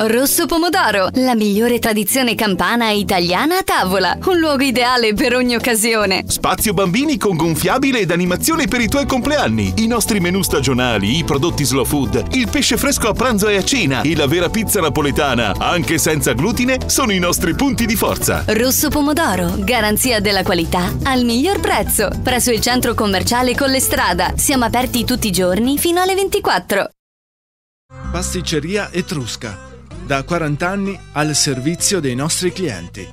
Rosso Pomodoro, la migliore tradizione campana e italiana a tavola. Un luogo ideale per ogni occasione. Spazio bambini con gonfiabile ed animazione per i tuoi compleanni. I nostri menù stagionali, i prodotti slow food, il pesce fresco a pranzo e a cena e la vera pizza napoletana, anche senza glutine, sono i nostri punti di forza. Rosso Pomodoro, garanzia della qualità al miglior prezzo. Presso il centro commerciale strada. Siamo aperti tutti i giorni fino alle 24. Pasticceria Etrusca da 40 anni al servizio dei nostri clienti.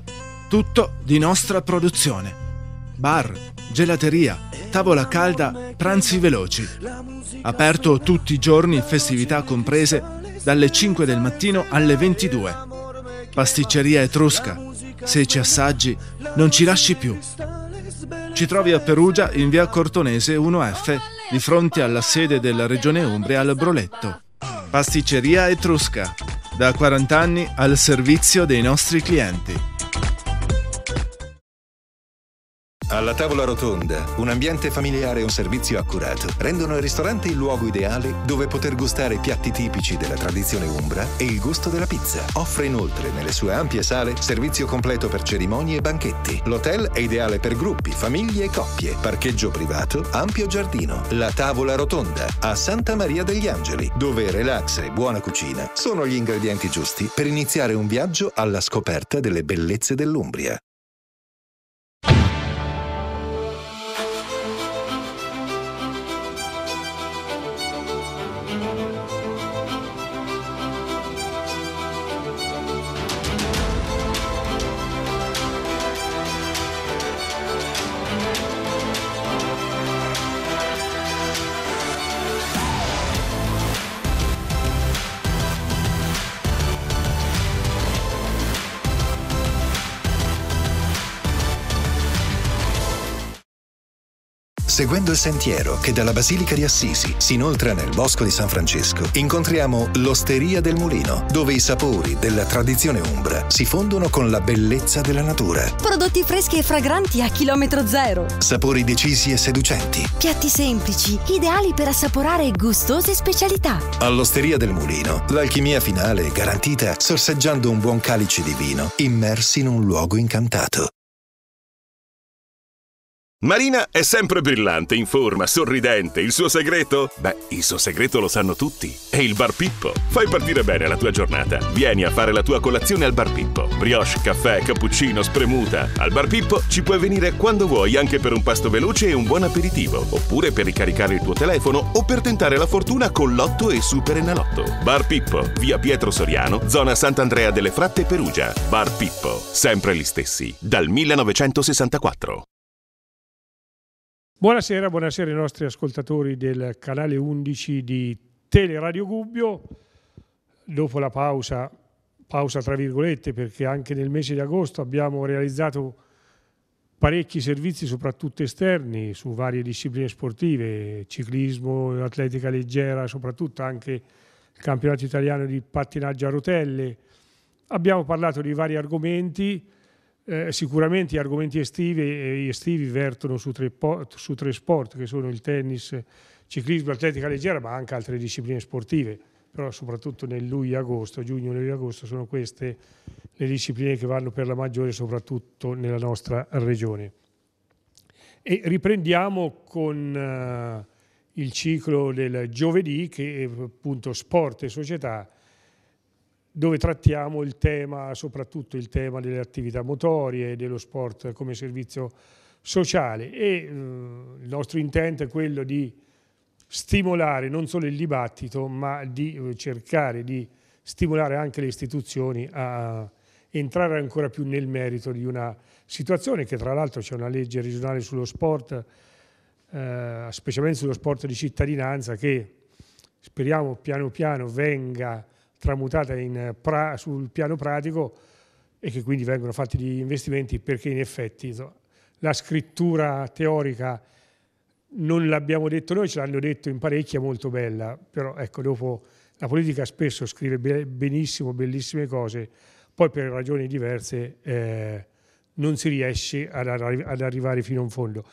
Tutto di nostra produzione. Bar, gelateria, tavola calda, pranzi veloci. Aperto tutti i giorni, festività comprese, dalle 5 del mattino alle 22. Pasticceria etrusca. Se ci assaggi, non ci lasci più. Ci trovi a Perugia in via Cortonese 1F, di fronte alla sede della Regione Umbria al Broletto. Pasticceria etrusca da 40 anni al servizio dei nostri clienti. Alla tavola rotonda, un ambiente familiare e un servizio accurato rendono il ristorante il luogo ideale dove poter gustare piatti tipici della tradizione umbra e il gusto della pizza. Offre inoltre nelle sue ampie sale servizio completo per cerimonie e banchetti. L'hotel è ideale per gruppi, famiglie e coppie. Parcheggio privato, ampio giardino. La tavola rotonda a Santa Maria degli Angeli, dove relax e buona cucina sono gli ingredienti giusti per iniziare un viaggio alla scoperta delle bellezze dell'Umbria. Seguendo il sentiero che dalla Basilica di Assisi si inoltra nel Bosco di San Francesco, incontriamo l'Osteria del Mulino, dove i sapori della tradizione umbra si fondono con la bellezza della natura. Prodotti freschi e fragranti a chilometro zero. Sapori decisi e seducenti. Piatti semplici, ideali per assaporare gustose specialità. All'Osteria del Mulino, l'alchimia finale è garantita sorseggiando un buon calice di vino, immersi in un luogo incantato. Marina è sempre brillante, in forma, sorridente. Il suo segreto? Beh, il suo segreto lo sanno tutti. È il Bar Pippo. Fai partire bene la tua giornata. Vieni a fare la tua colazione al Bar Pippo. Brioche, caffè, cappuccino, spremuta. Al Bar Pippo ci puoi venire quando vuoi anche per un pasto veloce e un buon aperitivo, oppure per ricaricare il tuo telefono o per tentare la fortuna con Lotto e Super Enalotto. Bar Pippo, via Pietro Soriano, zona Sant'Andrea delle Fratte, Perugia. Bar Pippo, sempre gli stessi, dal 1964. Buonasera, buonasera ai nostri ascoltatori del canale 11 di Teleradio Gubbio. Dopo la pausa, pausa tra virgolette, perché anche nel mese di agosto abbiamo realizzato parecchi servizi, soprattutto esterni, su varie discipline sportive, ciclismo, atletica leggera, soprattutto anche il campionato italiano di pattinaggio a rotelle. Abbiamo parlato di vari argomenti eh, sicuramente gli argomenti estivi, eh, estivi vertono su tre, su tre, sport che sono il tennis, ciclismo, atletica leggera, ma anche altre discipline sportive, però soprattutto nel luglio-agosto, giugno-luglio-agosto sono queste le discipline che vanno per la maggiore soprattutto nella nostra regione. E riprendiamo con eh, il ciclo del giovedì che è appunto sport e società dove trattiamo il tema, soprattutto il tema delle attività motorie, dello sport come servizio sociale e mh, eh, il nostro intento è quello di stimolare non solo il dibattito ma di eh, cercare di stimolare anche le istituzioni a entrare ancora più nel merito di una situazione che tra l'altro c'è una legge regionale sullo sport, eh, specialmente sullo sport di cittadinanza che speriamo piano piano venga tramutata in, eh, pra, sul piano pratico e che quindi vengono fatti gli investimenti perché in effetti insomma, la scrittura teorica non l'abbiamo detto noi, ce l'hanno detto in parecchia molto bella, però ecco dopo la politica spesso scrive benissimo, bellissime cose, poi per ragioni diverse eh, non si riesce ad, arri ad, arrivare fino in fondo.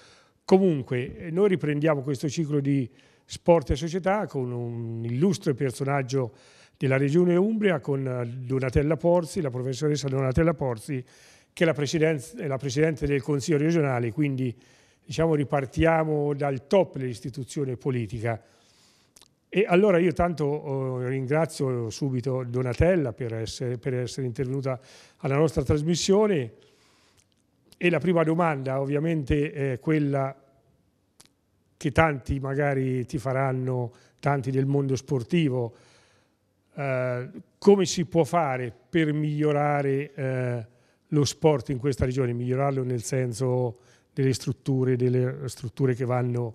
Comunque eh, noi riprendiamo questo ciclo di sport e società con un illustre personaggio della Regione Umbria con eh, Donatella Porzi, la professoressa Donatella Porzi, che è la, è la Presidente del Consiglio regionale, quindi diciamo, ripartiamo dal top dell'istituzione politica. E allora io tanto oh, ringrazio subito Donatella per essere, per essere, intervenuta alla nostra trasmissione e la prima domanda ovviamente è quella che tanti magari ti faranno, tanti del mondo sportivo, eh, come si può fare per migliorare eh, lo sport in questa regione, migliorarlo nel senso delle strutture, delle strutture che vanno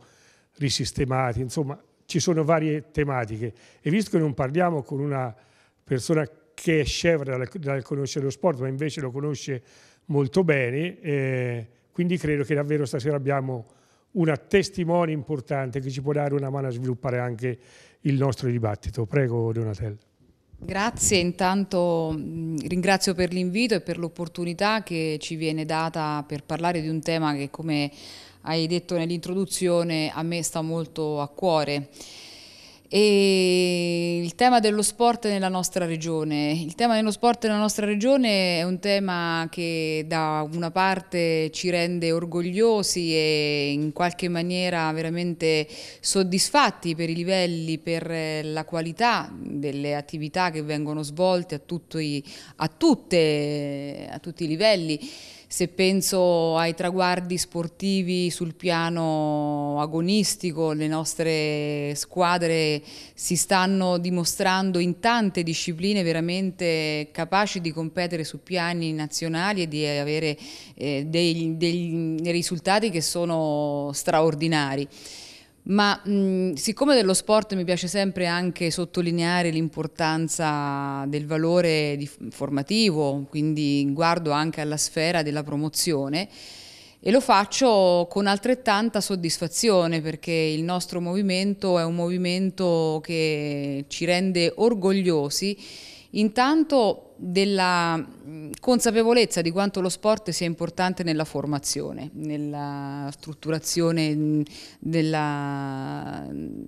risistemate, insomma ci sono varie tematiche e visto che non parliamo con una persona che è scevra dal, dal conoscere lo sport ma invece lo conosce molto bene, eh, quindi credo che davvero stasera abbiamo una testimone importante che ci può dare una mano a sviluppare anche il nostro dibattito. Prego Donatello. Grazie, intanto ringrazio per l'invito e per l'opportunità che ci viene data per parlare di un tema che come hai detto nell'introduzione a me sta molto a cuore. E il tema dello sport nella nostra regione. Il tema dello sport nella nostra regione è un tema che da una parte ci rende orgogliosi e in qualche maniera veramente soddisfatti per i livelli, per eh, la qualità delle attività che vengono svolte a, tutti, a, tutte, a tutti i livelli. Se penso ai traguardi sportivi sul piano agonistico, le nostre squadre si stanno dimostrando in tante discipline veramente capaci di competere su piani nazionali e di avere eh, dei, dei risultati che sono straordinari. Ma mh, siccome dello sport mi piace sempre anche sottolineare l'importanza del valore di, formativo, quindi guardo anche alla sfera della promozione e lo faccio con altrettanta soddisfazione perché il nostro movimento è un movimento che ci rende orgogliosi intanto della mm, consapevolezza di quanto lo sport sia importante nella formazione, nella strutturazione mm, della, mm,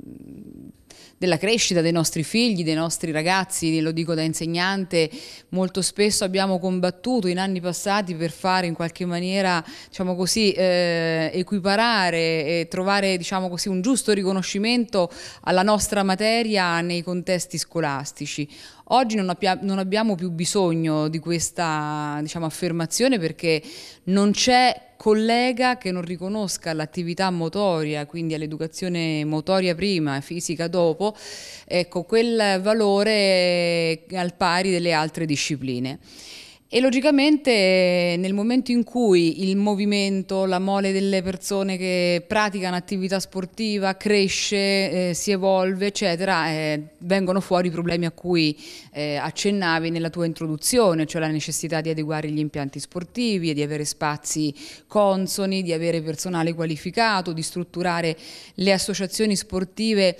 della crescita dei nostri figli, dei nostri ragazzi, lo dico da insegnante, molto spesso abbiamo combattuto in anni passati per fare in qualche maniera, diciamo così, eh, equiparare e trovare diciamo così, un giusto riconoscimento alla nostra materia nei contesti scolastici. Oggi non, abbia, non abbiamo più bisogno di questa diciamo, affermazione perché non c'è collega che non riconosca l'attività motoria, quindi all'educazione motoria prima e fisica dopo, ecco, quel valore al pari delle altre discipline. E logicamente eh, nel momento in cui il movimento, la mole delle persone che praticano attività sportiva cresce, eh, si evolve, eccetera, eh, vengono fuori i problemi a cui eh, accennavi nella tua introduzione, cioè la necessità di adeguare gli impianti sportivi, di avere spazi consoni, di avere personale qualificato, di strutturare le associazioni sportive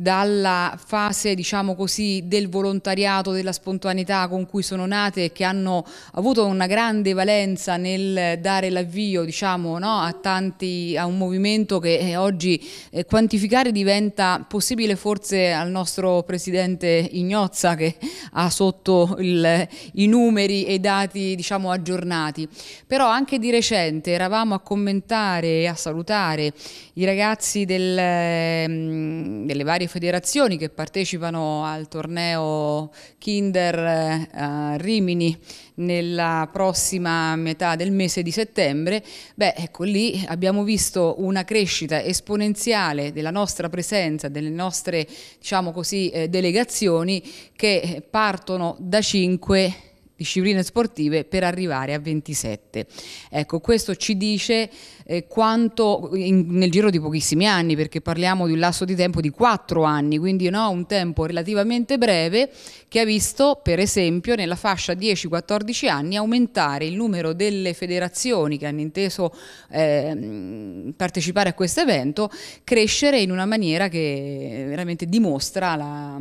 dalla fase, diciamo così, del volontariato, della spontaneità con cui sono nate e che hanno avuto una grande valenza nel dare l'avvio, diciamo, no, a, tanti, a un movimento che eh, oggi eh, quantificare diventa possibile forse al nostro presidente Ignozza che ha sotto il, i numeri e i dati, diciamo, aggiornati. Però anche di recente eravamo a commentare e a salutare i ragazzi del, ehm, delle varie federazioni che partecipano al torneo Kinder eh, a Rimini nella prossima metà del mese di settembre, beh ecco lì abbiamo visto una crescita esponenziale della nostra presenza, delle nostre diciamo così, eh, delegazioni che partono da 5 discipline sportive per arrivare a 27. Ecco, questo ci dice eh, quanto in, nel giro di pochissimi anni, perché parliamo di un lasso di tempo di 4 anni, quindi no, un tempo relativamente breve che ha visto, per esempio, nella fascia 10-14 anni aumentare il numero delle federazioni che hanno inteso eh, partecipare a questo evento, crescere in una maniera che veramente dimostra la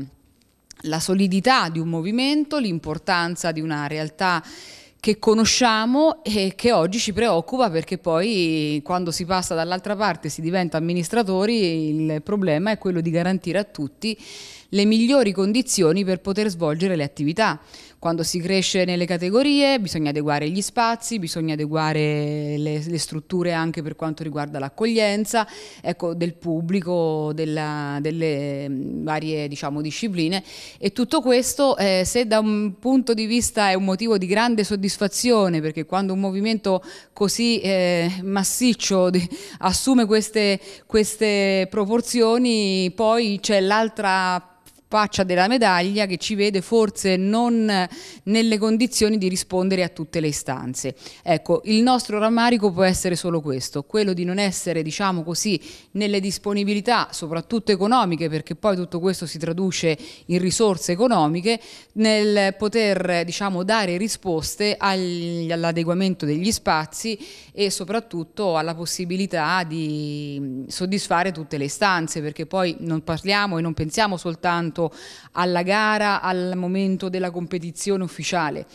la solidità di un movimento, l'importanza di una realtà che conosciamo e che oggi ci preoccupa perché poi quando si passa dall'altra parte si diventa amministratori, il problema è quello di garantire a tutti le migliori condizioni per poter svolgere le attività quando si cresce nelle categorie bisogna adeguare gli spazi, bisogna adeguare le, le strutture anche per quanto riguarda l'accoglienza ecco, del pubblico, della, delle varie diciamo, discipline e tutto questo eh, se da un punto di vista è un motivo di grande soddisfazione perché quando un movimento così eh, massiccio di, assume queste, queste proporzioni poi c'è l'altra parte faccia della medaglia che ci vede forse non nelle condizioni di rispondere a tutte le istanze. Ecco, il nostro rammarico può essere solo questo, quello di non essere, diciamo così, nelle disponibilità, soprattutto economiche, perché poi tutto questo si traduce in risorse economiche, nel poter, diciamo, dare risposte all'adeguamento degli spazi e soprattutto alla possibilità di mm, soddisfare tutte le istanze, perché poi non parliamo e non pensiamo soltanto soltanto alla gara, al momento della competizione ufficiale.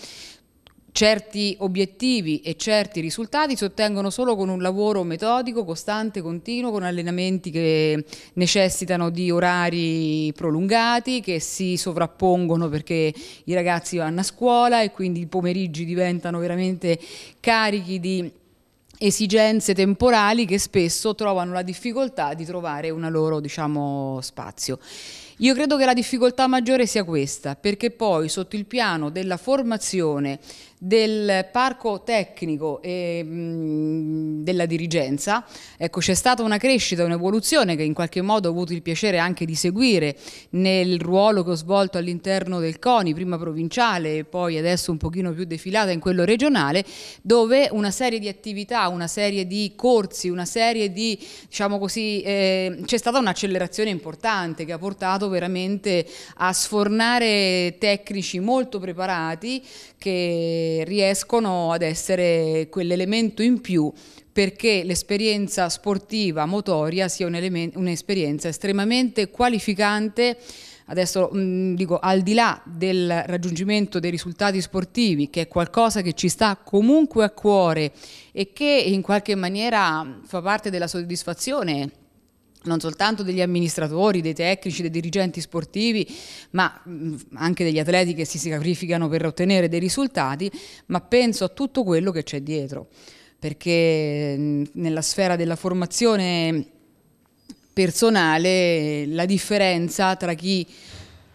Certi obiettivi e certi risultati si ottengono solo con un lavoro metodico, costante, continuo, con allenamenti che necessitano di orari prolungati, che si sovrappongono perché i ragazzi vanno a scuola e quindi i pomeriggi diventano veramente carichi di esigenze temporali che spesso trovano la difficoltà di trovare un loro diciamo, spazio. Io credo che la difficoltà maggiore sia questa, perché poi sotto il piano della formazione del parco tecnico e mh, mm, della dirigenza, ecco, c'è stata una crescita, un'evoluzione che in qualche modo ho avuto il piacere anche di seguire nel ruolo che ho svolto all'interno del CONI, prima provinciale e poi adesso un pochino più defilata in quello regionale, dove una serie di attività, una serie di corsi, una serie di, diciamo così, eh, c'è stata un'accelerazione importante che ha portato veramente a sfornare tecnici molto preparati che riescono ad essere quell'elemento in più perché l'esperienza sportiva motoria sia un'esperienza estremamente qualificante adesso mh, dico al di là del raggiungimento dei risultati sportivi che è qualcosa che ci sta comunque a cuore e che in qualche maniera fa parte della soddisfazione non soltanto degli amministratori, dei tecnici, dei dirigenti sportivi, ma mm, anche degli atleti che si sacrificano per ottenere dei risultati, ma penso a tutto quello che c'è dietro, perché mm, nella sfera della formazione personale la differenza tra chi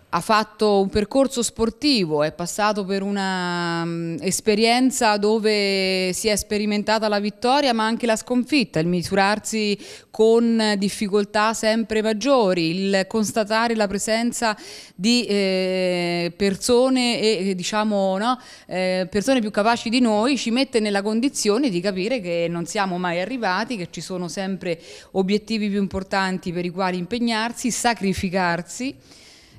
ha fatto un percorso sportivo, è passato per un'esperienza mm, dove si è sperimentata la vittoria ma anche la sconfitta, il misurarsi con difficoltà sempre maggiori, il constatare la presenza di eh, persone, e, eh, diciamo, no, eh, persone più capaci di noi ci mette nella condizione di capire che non siamo mai arrivati, che ci sono sempre obiettivi più importanti per i quali impegnarsi, sacrificarsi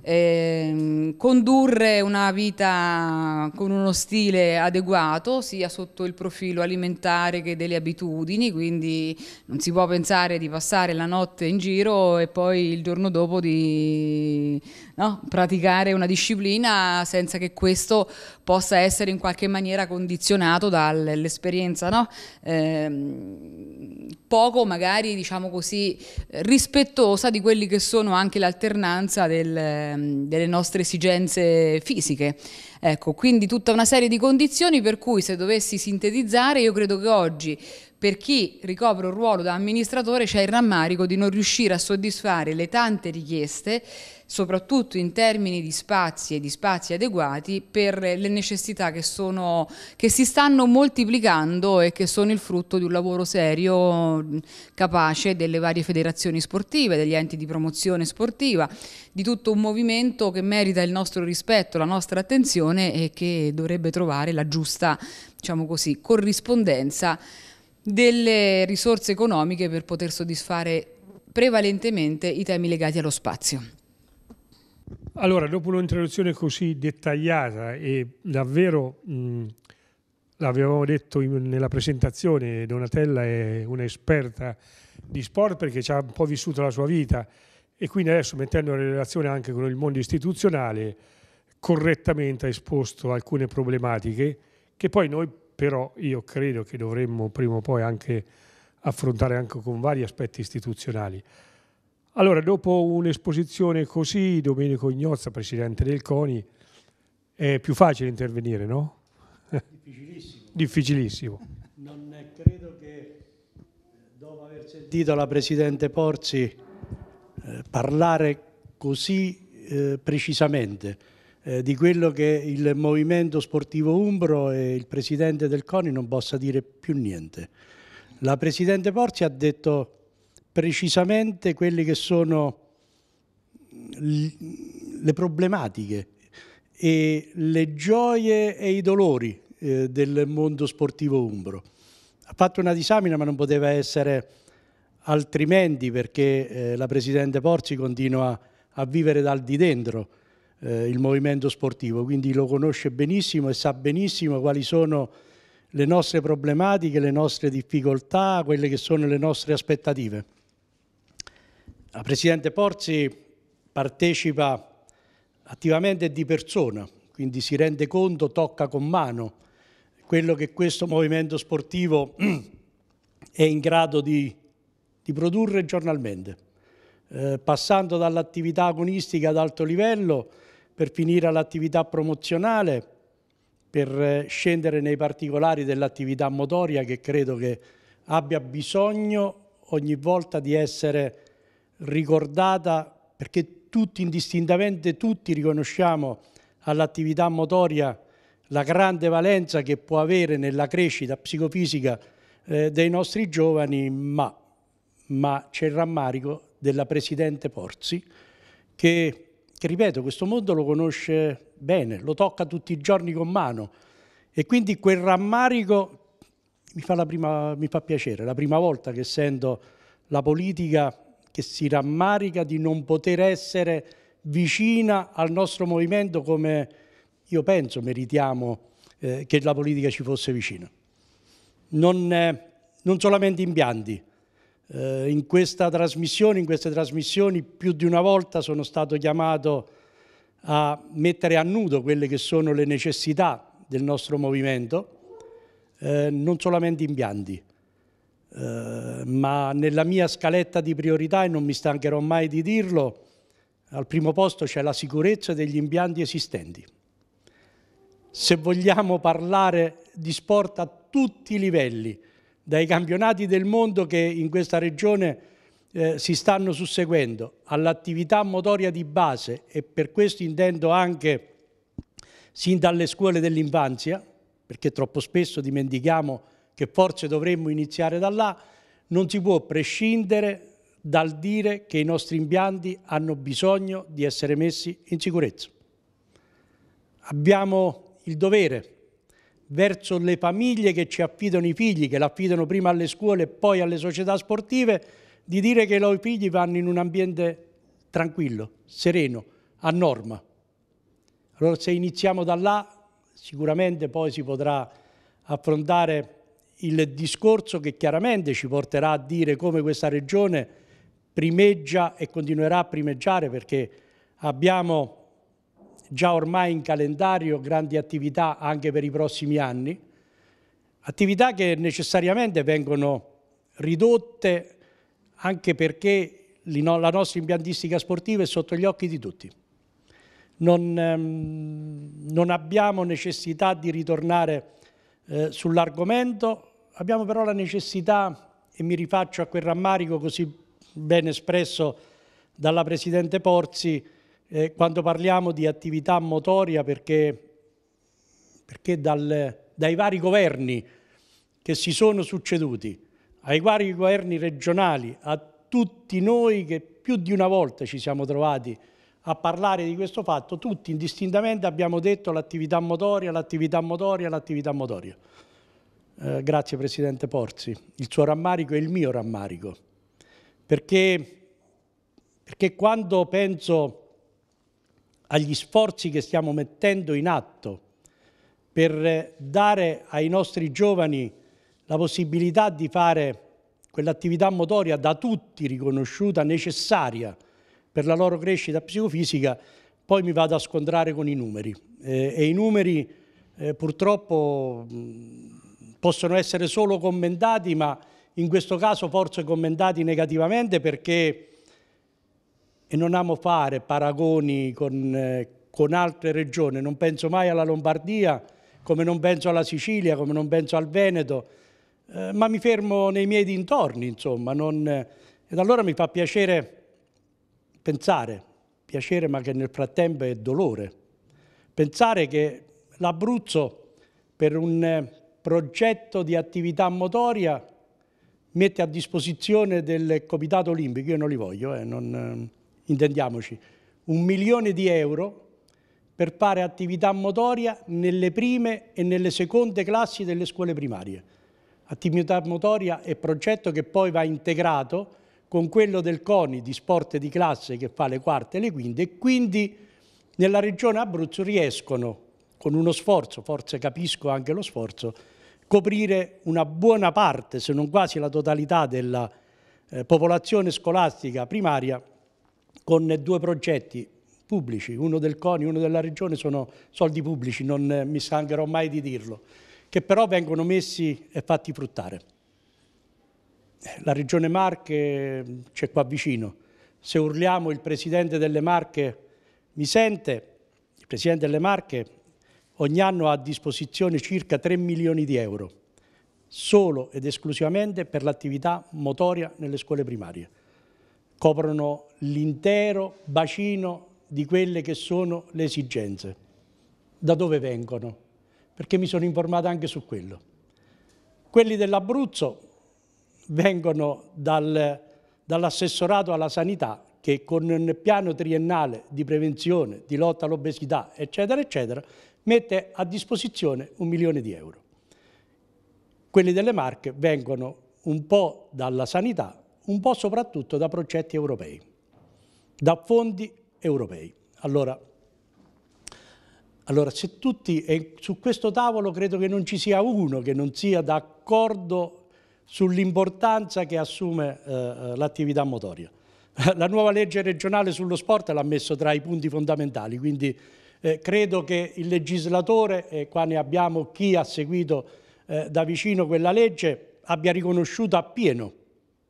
eh, condurre una vita con uno stile adeguato sia sotto il profilo alimentare che delle abitudini, quindi non si può pensare di passare la notte in giro e poi il giorno dopo di no? praticare una disciplina senza che questo possa essere in qualche maniera condizionato dall'esperienza no? eh, poco magari diciamo così rispettosa di quelli che sono anche l'alternanza del, ehm, delle nostre esigenze fisiche. Ecco, quindi tutta una serie di condizioni per cui se dovessi sintetizzare io credo che oggi per chi ricopre un ruolo da amministratore c'è il rammarico di non riuscire a soddisfare le tante richieste soprattutto in termini di spazi e di spazi adeguati per le necessità che, sono, che si stanno moltiplicando e che sono il frutto di un lavoro serio capace delle varie federazioni sportive, degli enti di promozione sportiva, di tutto un movimento che merita il nostro rispetto, la nostra attenzione e che dovrebbe trovare la giusta diciamo così, corrispondenza delle risorse economiche per poter soddisfare prevalentemente i temi legati allo spazio. Allora, dopo un'introduzione così dettagliata e davvero, mh, l'avevamo detto in, nella presentazione, Donatella è un'esperta di sport perché ci ha un po' vissuto la sua vita e quindi adesso mettendo in relazione anche con il mondo istituzionale, correttamente ha esposto alcune problematiche che poi noi però io credo che dovremmo prima o poi anche affrontare anche con vari aspetti istituzionali. Allora, dopo un'esposizione così, Domenico Ignozza, presidente del CONI, è più facile intervenire, no? Difficilissimo. Difficilissimo. Non credo che dopo aver sentito la presidente Porzi eh, parlare così eh, precisamente eh, di quello che il movimento sportivo Umbro e il presidente del CONI non possa dire più niente. La presidente Porzi ha detto precisamente quelle che sono le problematiche e le gioie e i dolori eh, del mondo sportivo umbro. Ha fatto una disamina ma non poteva essere altrimenti perché eh, la Presidente Porzi continua a vivere dal di dentro eh, il movimento sportivo, quindi lo conosce benissimo e sa benissimo quali sono le nostre problematiche, le nostre difficoltà, quelle che sono le nostre aspettative. La Presidente Porzi partecipa attivamente e di persona, quindi si rende conto, tocca con mano quello che questo movimento sportivo è in grado di, di produrre giornalmente, eh, passando dall'attività agonistica ad alto livello per finire all'attività promozionale, per eh, scendere nei particolari dell'attività motoria che credo che abbia bisogno ogni volta di essere ricordata perché tutti indistintamente, tutti riconosciamo all'attività motoria la grande valenza che può avere nella crescita psicofisica eh, dei nostri giovani, ma, ma c'è il rammarico della Presidente Porzi che, che, ripeto, questo mondo lo conosce bene, lo tocca tutti i giorni con mano e quindi quel rammarico mi fa, prima, mi fa piacere, la prima volta che sento la politica che si rammarica di non poter essere vicina al nostro movimento come io penso meritiamo eh, che la politica ci fosse vicina. Non, eh, non solamente impianti, eh, in questa trasmissione, in queste trasmissioni più di una volta sono stato chiamato a mettere a nudo quelle che sono le necessità del nostro movimento, eh, non solamente impianti. Eh, ma nella mia scaletta di priorità, e non mi stancherò mai di dirlo, al primo posto c'è la sicurezza degli impianti esistenti. Se vogliamo parlare di sport a tutti i livelli, dai campionati del mondo che in questa regione eh, si stanno susseguendo, all'attività motoria di base e per questo intendo anche sin dalle scuole dell'infanzia, perché troppo spesso dimentichiamo che forse dovremmo iniziare da là, non si può prescindere dal dire che i nostri impianti hanno bisogno di essere messi in sicurezza. Abbiamo il dovere verso le famiglie che ci affidano i figli, che l'affidano prima alle scuole e poi alle società sportive, di dire che i loro figli vanno in un ambiente tranquillo, sereno, a norma. Allora se iniziamo da là sicuramente poi si potrà affrontare il discorso che chiaramente ci porterà a dire come questa regione primeggia e continuerà a primeggiare perché abbiamo già ormai in calendario grandi attività anche per i prossimi anni, attività che necessariamente vengono ridotte anche perché la nostra impiantistica sportiva è sotto gli occhi di tutti. Non, ehm, non abbiamo necessità di ritornare a eh, sull'argomento, abbiamo però la necessità, e mi rifaccio a quel rammarico così ben espresso dalla Presidente Porzi, eh, quando parliamo di attività motoria perché, perché dal, dai vari governi che si sono succeduti, ai vari governi regionali, a tutti noi che più di una volta ci siamo trovati a parlare di questo fatto, tutti indistintamente abbiamo detto l'attività motoria, l'attività motoria, l'attività motoria. Eh, grazie Presidente Porzi, il suo rammarico è il mio rammarico, perché, perché quando penso agli sforzi che stiamo mettendo in atto per dare ai nostri giovani la possibilità di fare quell'attività motoria da tutti riconosciuta necessaria per la loro crescita psicofisica, poi mi vado a scontrare con i numeri. Eh, e i numeri eh, purtroppo mm, possono essere solo commentati, ma in questo caso forse commentati negativamente perché e non amo fare paragoni con, eh, con altre regioni, non penso mai alla Lombardia, come non penso alla Sicilia, come non penso al Veneto, eh, ma mi fermo nei miei dintorni, insomma. Non, eh, ed allora mi fa piacere pensare, piacere ma che nel frattempo è dolore, pensare che l'Abruzzo per un eh, progetto di attività motoria mette a disposizione del Comitato Olimpico, io non li voglio, eh, non, eh, intendiamoci, un milione di euro per fare attività motoria nelle prime e nelle seconde classi delle scuole primarie. Attività motoria è progetto che poi va integrato con quello del CONI di sport di classe che fa le quarte e le quinte e quindi nella regione Abruzzo riescono con uno sforzo, forse capisco anche lo sforzo, coprire una buona parte, se non quasi la totalità della eh, popolazione scolastica primaria con due progetti pubblici, uno del CONI, uno della Regione, sono soldi pubblici, non eh, mi stancherò mai di dirlo, che però vengono messi e fatti fruttare. La Regione Marche c'è qua vicino. Se urliamo il Presidente delle Marche mi sente, il Presidente delle Marche ogni anno ha a disposizione circa 3 milioni di euro, solo ed esclusivamente per l'attività motoria nelle scuole primarie. Coprono l'intero bacino di quelle che sono le esigenze. Da dove vengono? Perché mi sono informata anche su quello. Quelli dell'Abruzzo vengono dal, dall'assessorato alla sanità che con un piano triennale di prevenzione, di lotta all'obesità, eccetera, eccetera, mette a disposizione un milione di euro. Quelli delle Marche vengono un po' dalla sanità, un po' soprattutto da progetti europei, da fondi europei. Allora, allora se tutti, e su questo tavolo credo che non ci sia uno che non sia d'accordo sull'importanza che assume eh, eh l'attività motoria. La nuova legge regionale sullo sport l'ha messo tra i punti fondamentali, quindi eh, credo che il legislatore, e qua ne abbiamo chi ha seguito eh, da vicino quella legge, abbia riconosciuto appieno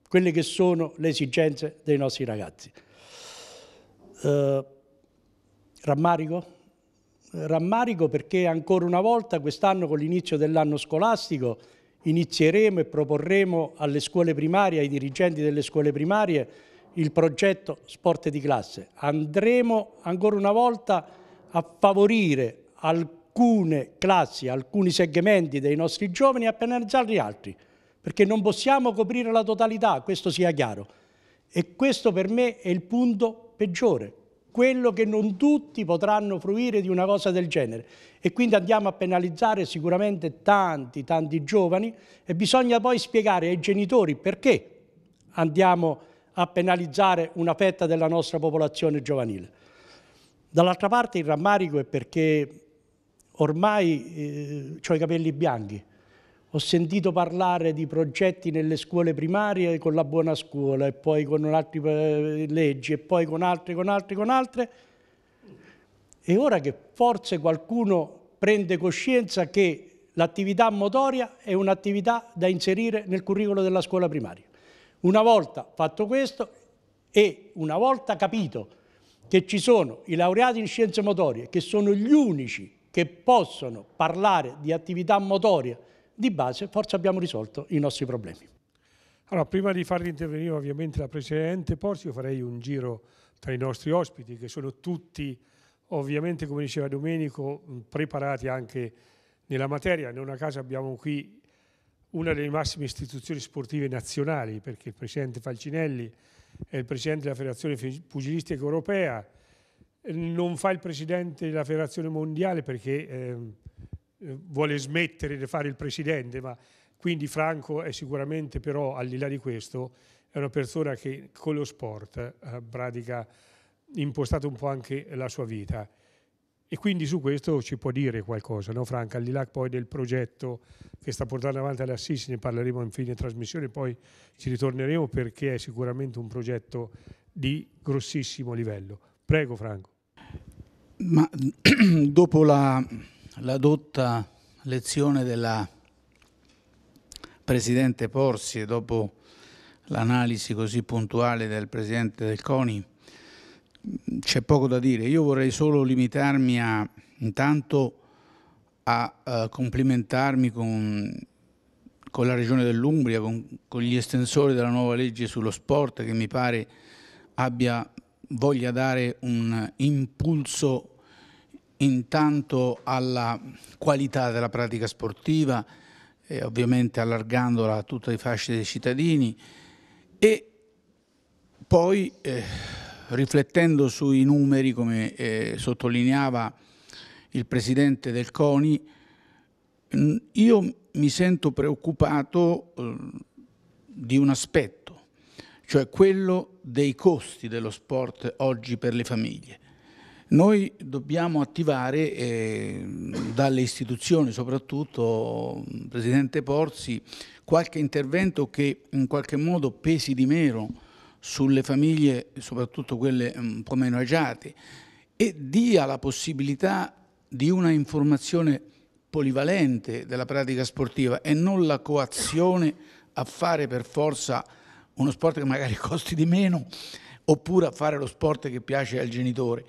quelle che sono le esigenze dei nostri ragazzi. Eh, rammarico? Rammarico perché ancora una volta quest'anno con l'inizio dell'anno scolastico inizieremo e proporremo alle scuole primarie, ai dirigenti delle scuole primarie, il progetto Sport di classe. Andremo ancora una volta a favorire alcune classi, alcuni segmenti dei nostri giovani e a penalizzarli altri, perché non possiamo coprire la totalità, questo sia chiaro. E questo per me è il punto peggiore quello che non tutti potranno fruire di una cosa del genere e quindi andiamo a penalizzare sicuramente tanti, tanti giovani e bisogna poi spiegare ai genitori perché andiamo a penalizzare una fetta della nostra popolazione giovanile. Dall'altra parte il rammarico è perché ormai eh, ho i capelli bianchi ho sentito parlare di progetti nelle scuole primarie con la buona scuola e poi con altre eh, leggi e poi con altre, con altre, con altre. E ora che forse qualcuno prende coscienza che l'attività motoria è un'attività da inserire nel curriculum della scuola primaria. Una volta fatto questo e una volta capito che ci sono i laureati in scienze motorie che sono gli unici che possono parlare di attività motoria di base forse abbiamo risolto i nostri problemi. Allora, prima di farvi intervenire ovviamente la Presidente Porsi, io farei un giro tra i nostri ospiti, che sono tutti, ovviamente, come diceva Domenico, preparati anche nella materia. Non a caso abbiamo qui una delle massime istituzioni sportive nazionali, perché il Presidente Falcinelli è il Presidente della Federazione Pugilistica Europea, non fa il Presidente della Federazione Mondiale perché... Eh, eh, vuole smettere di fare il presidente, ma quindi Franco è sicuramente però, al di là di questo, è una persona che con lo sport eh, ha pratica impostato un po' anche la sua vita. E quindi su questo ci può dire qualcosa, no Franca? Al di là poi del progetto che sta portando avanti l'Assisi, ne parleremo in fine trasmissione, poi ci ritorneremo perché è sicuramente un progetto di grossissimo livello. Prego Franco. Ma dopo la la dotta lezione della Presidente Porsi e dopo l'analisi così puntuale del Presidente del CONI c'è poco da dire. Io vorrei solo limitarmi a, intanto a, a eh, complimentarmi con, con, la Regione dell'Umbria, con, con gli estensori della nuova legge sullo sport che mi pare abbia voglia dare un impulso intanto alla qualità della pratica sportiva, eh, ovviamente allargandola a tutte le fasce dei cittadini e poi eh, riflettendo sui numeri, come eh, sottolineava il Presidente del CONI, mm, io mi sento preoccupato eh, di un aspetto, cioè quello dei costi dello sport oggi per le famiglie. Noi dobbiamo attivare eh, dalle istituzioni, soprattutto Presidente Porzi, qualche intervento che in qualche modo pesi di meno sulle famiglie, soprattutto quelle mm, un po' meno agiate, e dia la possibilità di una informazione polivalente della pratica sportiva e non la coazione a fare per forza uno sport che magari costi di meno oppure a fare lo sport che piace al genitore.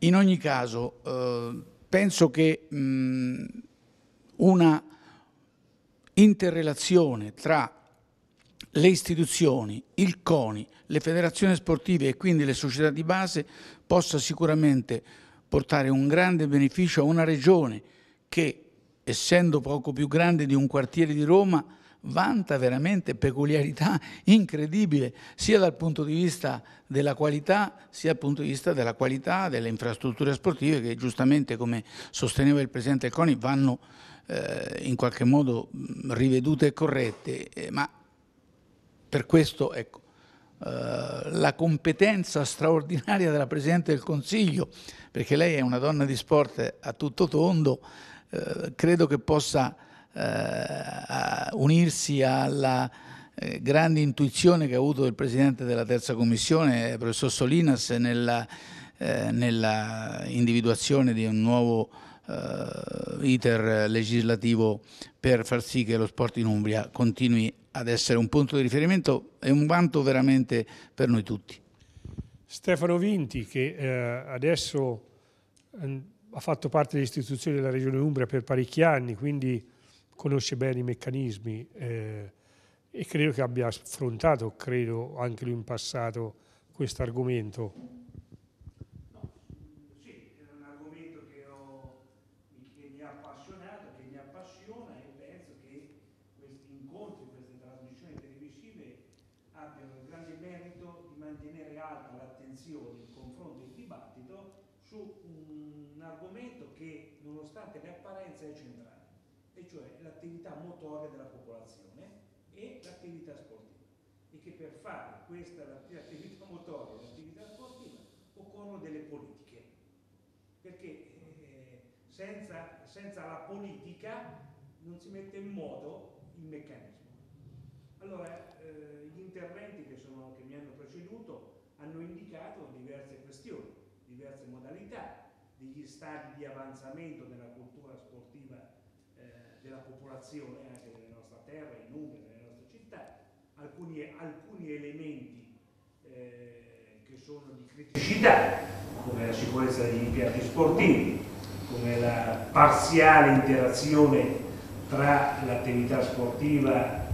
In ogni caso, eh, penso che mh, una interrelazione tra le istituzioni, il CONI, le federazioni sportive e quindi le società di base possa sicuramente portare un grande beneficio a una regione che, essendo poco più grande di un quartiere di Roma, vanta veramente peculiarità incredibile sia dal punto di vista della qualità sia dal punto di vista della qualità delle infrastrutture sportive che giustamente come sosteneva il Presidente Coni vanno eh, in qualche modo rivedute e corrette eh, ma per questo ecco, eh, la competenza straordinaria della Presidente del Consiglio perché lei è una donna di sport a tutto tondo eh, credo che possa eh, a unirsi alla eh, grande intuizione che ha avuto il Presidente della Terza Commissione, Professor Solinas, nella, eh, nella individuazione di un nuovo eh, iter legislativo per far sì che lo sport in Umbria continui ad essere un punto di riferimento e un vanto veramente per noi tutti. Stefano Vinti, che eh, adesso mm, ha fatto parte delle istituzioni della Regione Umbria per parecchi anni, quindi conosce bene i meccanismi eh, e credo che abbia affrontato, credo anche lui in passato, questo argomento. storia della popolazione e l'attività sportiva e che per fare questa attività motoria e l'attività sportiva occorrono delle politiche perché eh, senza, senza la politica non si mette in moto il meccanismo allora, eh, gli interventi che, sono, che, mi hanno preceduto hanno indicato diverse questioni, diverse modalità, degli stadi di avanzamento della cultura sportiva eh, della popolazione, anche terra in Umbria, nelle nostre città, alcuni, alcuni elementi eh, che sono di criticità, come la sicurezza degli impianti sportivi, come la parziale interazione tra l'attività sportiva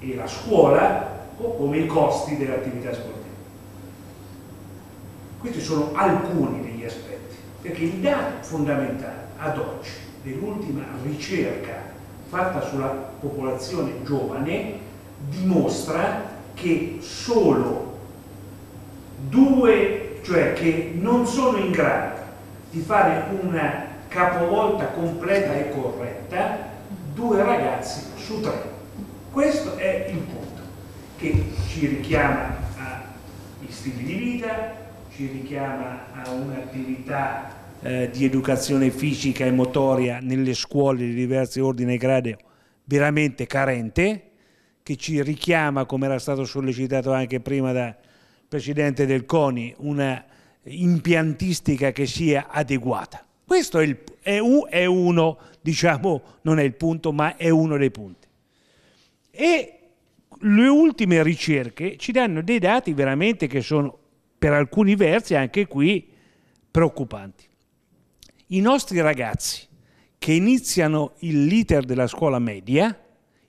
e la scuola o come i costi dell'attività sportiva. Questi sono alcuni degli aspetti, perché il dato fondamentale ad oggi dell'ultima ricerca fatta sulla popolazione giovane dimostra che solo due, cioè che non sono in grado di fare una capovolta completa e corretta due ragazzi su tre. Questo è il punto che ci richiama agli stili di vita, ci richiama a un'attività eh, di educazione fisica e motoria nelle scuole di diversi ordini e gradi veramente carente, che ci richiama, come era stato sollecitato anche prima dal Presidente del CONI, una impiantistica che sia adeguata. Questo è, il, è, è uno, diciamo, non è il punto, ma è uno dei punti. E le ultime ricerche ci danno dei dati veramente che sono per alcuni versi anche qui preoccupanti. I nostri ragazzi che iniziano il leader della scuola media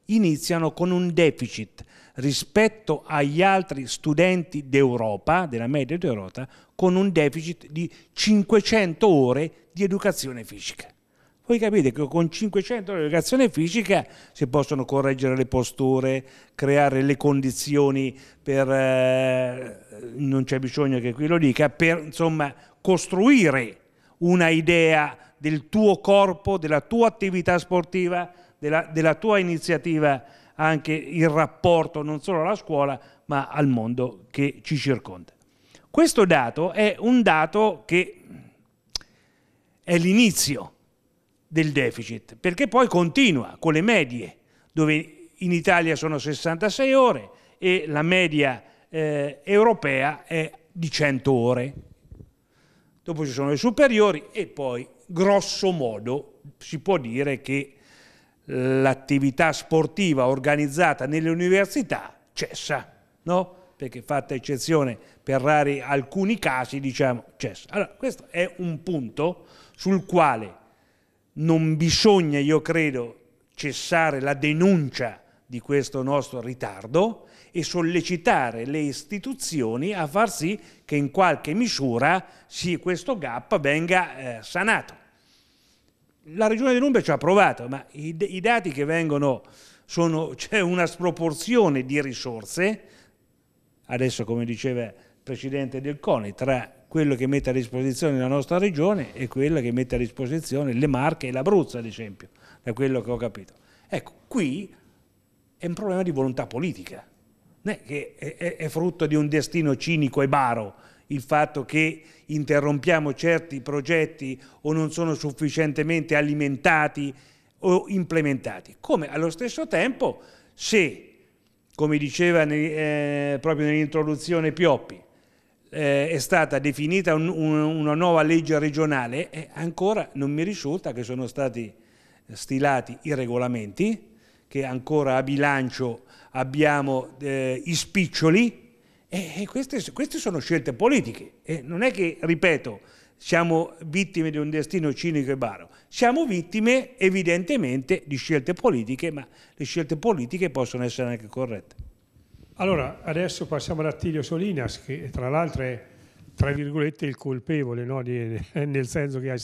iniziano con un deficit rispetto agli altri studenti d'Europa, della media d'Europa, con un deficit di 500 ore di educazione fisica. Voi capite che con 500 ore di educazione fisica si possono correggere le posture, creare le condizioni per, eh, non c'è bisogno che qui lo dica, per insomma costruire una idea del tuo corpo, della tua attività sportiva, della, della tua iniziativa, anche il rapporto non solo alla scuola, ma al mondo che ci circonda. Questo dato è un dato che è l'inizio del deficit, perché poi continua con le medie, dove in Italia sono 66 ore e la media eh, europea è di 100 ore dopo ci sono le superiori e poi grosso modo si può dire che l'attività sportiva organizzata nelle università cessa, no? perché fatta eccezione per rari alcuni casi, diciamo, cessa. Allora, questo è un punto sul quale non bisogna, io credo, cessare la denuncia di questo nostro ritardo, e sollecitare le istituzioni a far sì che in qualche misura sì, questo gap venga eh, sanato. La Regione dell'Umbria ci ha provato, ma i, i dati che vengono sono, c'è una sproporzione di risorse, adesso come diceva il Presidente del CONI, tra quello che mette a disposizione la nostra regione e quello che mette a disposizione le Marche e l'Abruzzo, ad esempio, da quello che ho capito. Ecco, qui è un problema di volontà politica che è frutto di un destino cinico e baro il fatto che interrompiamo certi progetti o non sono sufficientemente alimentati o implementati. Come allo stesso tempo se, come diceva eh, proprio nell'introduzione Pioppi, eh, è stata definita un, un, una nuova legge regionale, eh, ancora non mi risulta che sono stati stilati i regolamenti che ancora a bilancio abbiamo eh, i spiccioli, e, queste, queste, sono scelte politiche. E non è che, ripeto, siamo vittime di un destino cinico e baro, siamo vittime evidentemente di scelte politiche, ma le scelte politiche possono essere anche corrette. Allora, adesso passiamo ad Attilio Solinas, che tra l'altro è tra virgolette il colpevole, no? di, eh, nel senso che è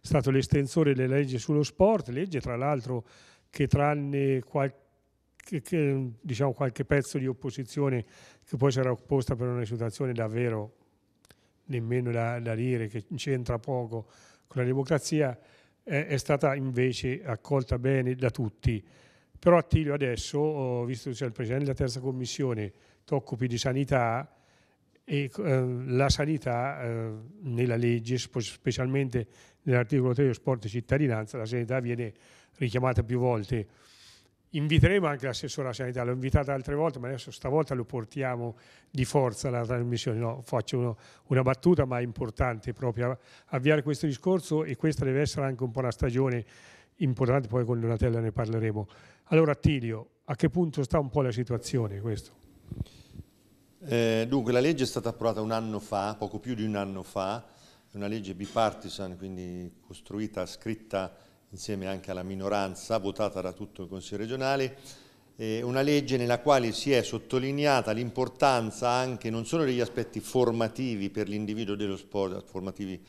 stato l'estensore delle leggi sullo sport, legge tra l'altro che tranne qualche che, che, diciamo, qualche pezzo di opposizione che poi si era opposta per una situazione davvero nemmeno da, da dire, che c'entra poco con la democrazia, è, è, stata invece accolta bene da tutti. Però Attilio adesso, oh, visto che sei il Presidente della terza commissione, ti occupi di sanità e eh, la sanità eh, nella legge, specialmente nell'articolo 3 dello sport e cittadinanza, la sanità viene richiamata più volte Inviteremo anche l'assessore alla sanità, l'ho invitata altre volte, ma adesso stavolta lo portiamo di forza alla trasmissione. No, faccio uno, una battuta, ma è importante proprio avviare questo discorso e questa deve essere anche un po' la stagione importante, poi con Donatella ne parleremo. Allora Attilio, a che punto sta un po' la situazione questo? Eh, dunque la legge è stata approvata un anno fa, poco più di un anno fa, è una legge bipartisan, quindi costruita, scritta insieme anche alla minoranza votata da tutto il Consiglio regionale, una legge nella quale si è sottolineata l'importanza anche non solo degli aspetti formativi per l'individuo dello sport, formativi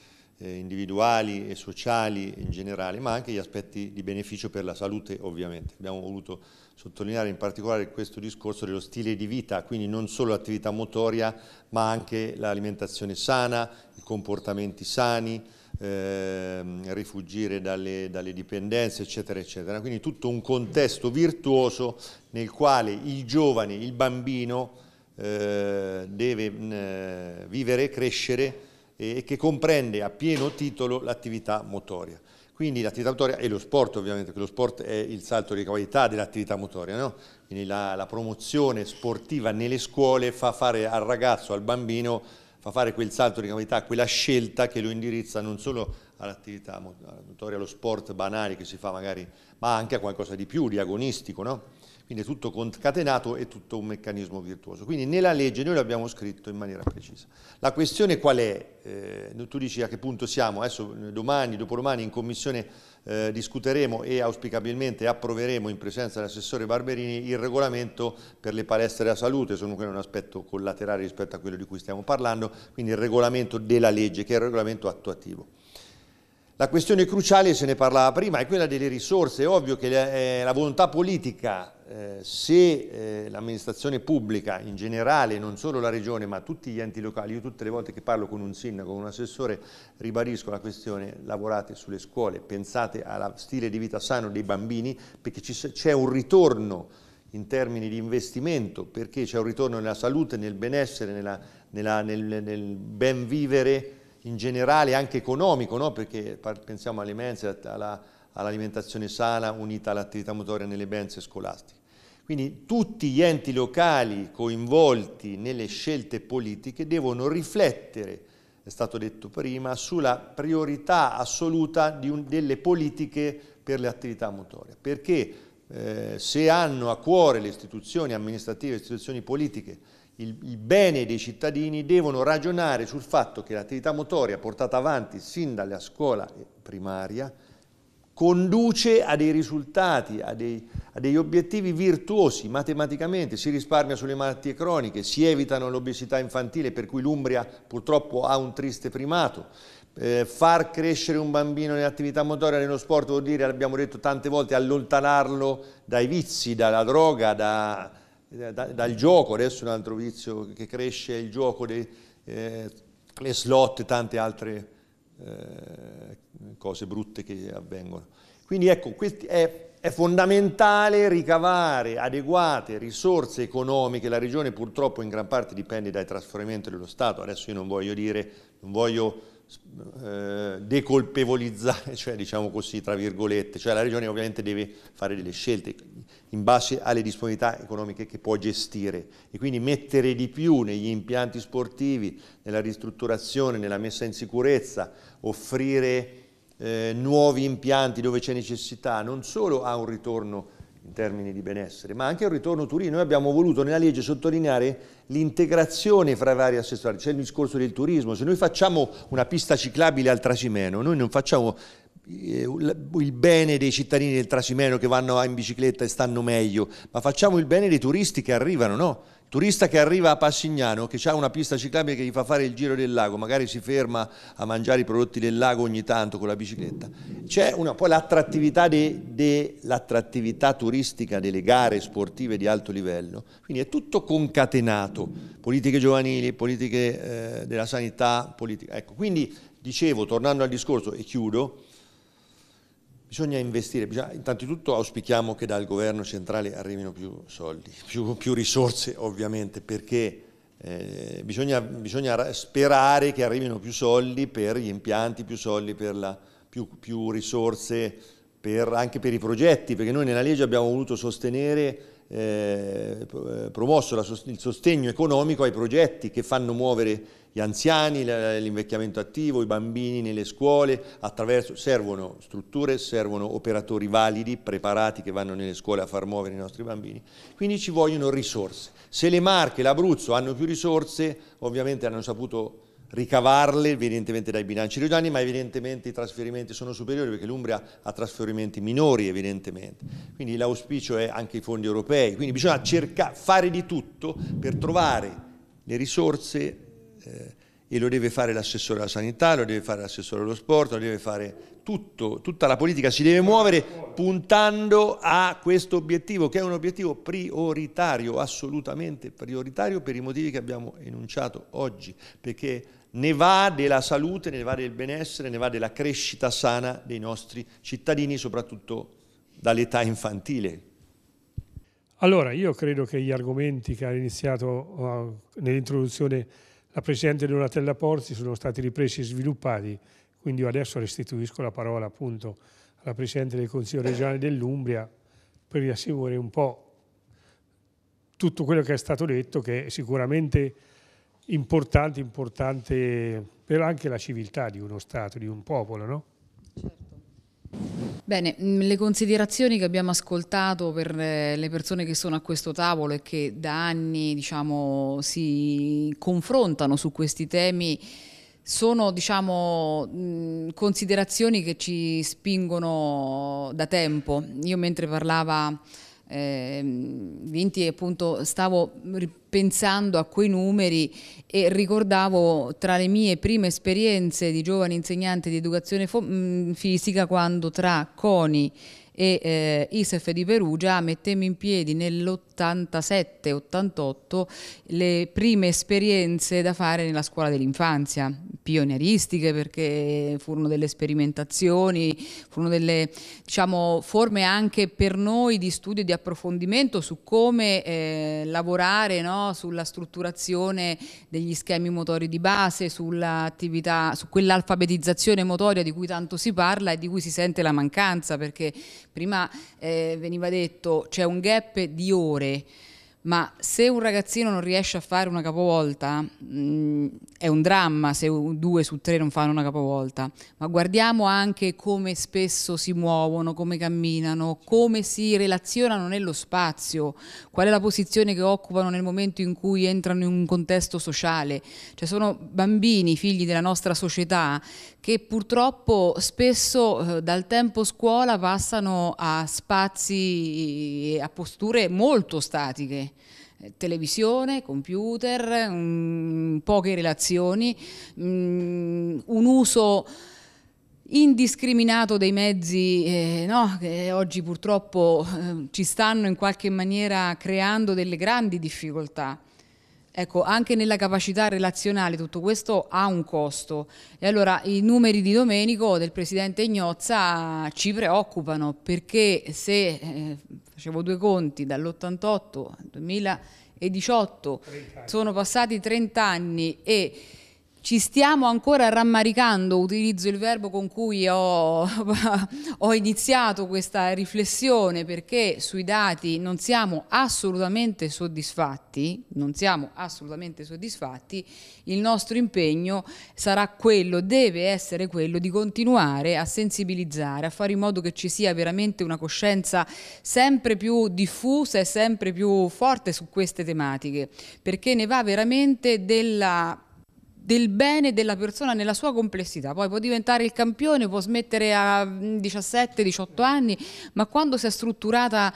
eh, individuali e sociali in generale, ma anche gli aspetti di beneficio per la salute ovviamente. Abbiamo voluto sottolineare in particolare questo discorso dello stile di vita, quindi non solo l'attività motoria, ma anche l'alimentazione sana, i comportamenti sani, eh, rifugire dalle, dalle, dipendenze, eccetera, eccetera. Quindi tutto un contesto virtuoso nel quale il giovane, il bambino eh, deve eh, vivere, crescere e, e che comprende a pieno titolo l'attività motoria. Quindi l'attività motoria e lo sport ovviamente, perché lo sport è il salto di qualità dell'attività motoria, no? quindi la, la promozione sportiva nelle scuole fa fare al ragazzo, al bambino, fa fare quel salto di qualità, quella scelta che lo indirizza non solo all'attività motoria, allo sport banale che si fa magari, ma anche a qualcosa di più, di agonistico, no? Quindi è tutto concatenato e tutto un meccanismo virtuoso. Quindi nella legge noi l'abbiamo scritto in maniera precisa. La questione qual è? Eh, tu dici a che punto siamo? Adesso eh, domani, dopodomani in commissione eh, discuteremo e auspicabilmente approveremo in presenza dell'assessore Barberini il regolamento per le palestre della salute, sono quello un aspetto collaterale rispetto a quello di cui stiamo parlando, quindi il regolamento della legge che è il regolamento attuativo. La questione cruciale, se ne parlava prima, è quella delle risorse. È ovvio che eh, la volontà politica, eh, se eh, l'amministrazione pubblica in generale, non solo la regione, ma tutti gli enti locali, io tutte le volte che parlo con un sindaco, con un assessore, ribadisco la questione, lavorate sulle scuole, pensate allo stile di vita sano dei bambini, perché c'è un ritorno in termini di investimento, perché c'è un ritorno nella salute, nel benessere, nella, nella, nel, nel ben vivere, in generale anche economico, no? perché pensiamo alle mense, all'alimentazione sana unita all'attività motoria nelle mense scolastiche. Quindi tutti gli enti locali coinvolti nelle scelte politiche devono riflettere, è stato detto prima, sulla priorità assoluta un, delle politiche per le attività motorie. Perché eh, se hanno a cuore le istituzioni amministrative, le istituzioni politiche, il, il bene dei cittadini devono ragionare sul fatto che l'attività motoria portata avanti sin dalla scuola primaria conduce a dei risultati, a, dei, a degli obiettivi virtuosi matematicamente, si risparmia sulle malattie croniche, si evitano l'obesità infantile per cui l'Umbria purtroppo ha un triste primato, eh, far crescere un bambino nell'attività motoria, nello sport vuol dire, l'abbiamo detto tante volte, allontanarlo dai vizi, dalla droga, da, eh, da, dal gioco, adesso è un altro vizio che cresce il gioco dei eh, le slot e tante altre eh, cose brutte che avvengono. Quindi ecco, è, è fondamentale ricavare adeguate risorse economiche, la regione purtroppo in gran parte dipende dai trasferimenti dello Stato, adesso io non voglio dire, non voglio eh, decolpevolizzare, cioè diciamo così, tra virgolette, cioè la regione ovviamente deve fare delle scelte, in base alle disponibilità economiche che può gestire e quindi mettere di più negli impianti sportivi, nella ristrutturazione, nella messa in sicurezza, offrire eh, nuovi impianti dove c'è necessità, non solo ha un ritorno in termini di benessere, ma anche un ritorno turistico. Noi abbiamo voluto nella legge sottolineare l'integrazione fra i vari assessori, c'è il discorso del turismo, se noi facciamo una pista ciclabile al Trasimeno, noi non facciamo il bene dei cittadini del Trasimeno che vanno in bicicletta e stanno meglio, ma facciamo il bene dei turisti che arrivano, no? Il turista che arriva a Passignano, che ha una pista ciclabile che gli fa fare il giro del lago, magari si ferma a mangiare i prodotti del lago ogni tanto con la bicicletta. C'è una, poi l'attrattività, de, de, l'attrattività turistica delle gare sportive di alto livello, quindi è tutto concatenato, politiche giovanili, politiche eh, della sanità, politica. Ecco, quindi dicevo, tornando al discorso e chiudo, Bisogna investire, bisogna, intanto auspichiamo che dal governo centrale arrivino più soldi, più, più risorse ovviamente, perché eh, bisogna, bisogna, sperare che arrivino più soldi per gli impianti, più soldi per la, più, più risorse per, anche per i progetti, perché noi nella legge abbiamo voluto sostenere, eh, eh promosso la, il sostegno economico ai progetti che fanno muovere gli anziani, l'invecchiamento attivo, i bambini nelle scuole, attraverso, servono strutture, servono operatori validi, preparati che vanno nelle scuole a far muovere i nostri bambini, quindi ci vogliono risorse. Se le Marche, l'Abruzzo hanno più risorse, ovviamente hanno saputo ricavarle evidentemente dai bilanci regionali, ma evidentemente i trasferimenti sono superiori perché l'Umbria ha trasferimenti minori evidentemente. Quindi l'auspicio è anche i fondi europei, quindi bisogna cercare, fare di tutto per trovare le risorse eh, e lo deve fare l'assessore alla sanità, lo deve fare l'assessore allo sport, lo deve fare tutto, tutta la politica si deve muovere puntando a questo obiettivo che è un obiettivo prioritario, assolutamente prioritario per i motivi che abbiamo enunciato oggi, perché ne va della salute, ne va del benessere, ne va della crescita sana dei nostri cittadini, soprattutto dall'età infantile, allora, io credo che gli argomenti che ha iniziato uh, nell'introduzione la Presidente Donatella Porzi sono stati ripresi e sviluppati, quindi io adesso restituisco la parola appunto alla Presidente del Consiglio regionale dell'Umbria per riassumere un po' tutto quello che è stato detto che è sicuramente importante, importante per anche la civiltà di uno Stato, di un popolo. No? Certo. Bene, mm, le considerazioni che abbiamo ascoltato per eh, le persone che sono a questo tavolo e che da anni diciamo, si confrontano su questi temi sono diciamo, mm, considerazioni che ci spingono da tempo. Io mentre parlava eh, Vinti appunto stavo pensando a quei numeri e ricordavo tra le mie prime esperienze di giovane insegnante di educazione mm, fisica quando tra CONI e eh, ISEF di Perugia mettemmo in piedi nell'87-88 le prime esperienze da fare nella scuola dell'infanzia pionieristiche perché furono delle sperimentazioni, furono delle diciamo, forme anche per noi di studio e di approfondimento su come eh, lavorare no, sulla strutturazione degli schemi motori di base, sull'attività, su quell'alfabetizzazione motoria di cui tanto si parla e di cui si sente la mancanza perché prima eh, veniva detto c'è un gap di ore ma se un ragazzino non riesce a fare una capovolta, mh, mm, è un dramma se due su tre non fanno una capovolta, ma guardiamo anche come spesso si muovono, come camminano, come si relazionano nello spazio, qual è la posizione che occupano nel momento in cui entrano in un contesto sociale. Cioè sono bambini, figli della nostra società, che purtroppo spesso eh, dal tempo scuola passano a spazi e a posture molto statiche eh, televisione, computer, mh, mm, poche relazioni, mh, mm, un uso indiscriminato dei mezzi eh, no, che oggi purtroppo eh, ci stanno in qualche maniera creando delle grandi difficoltà. Ecco, anche nella capacità relazionale tutto questo ha un costo e allora i numeri di Domenico, del presidente Ignozza, ci preoccupano perché se eh, facevo due conti dall'88 al 2018 sono passati 30 anni e ci stiamo ancora rammaricando, utilizzo il verbo con cui ho, ho, iniziato questa riflessione, perché sui dati non siamo assolutamente soddisfatti, non siamo assolutamente soddisfatti, il nostro impegno sarà quello, deve essere quello di continuare a sensibilizzare, a fare in modo che ci sia veramente una coscienza sempre più diffusa e sempre più forte su queste tematiche, perché ne va veramente della del bene della persona nella sua complessità. Poi può diventare il campione, può smettere a 17-18 mm, anni, ma quando si è strutturata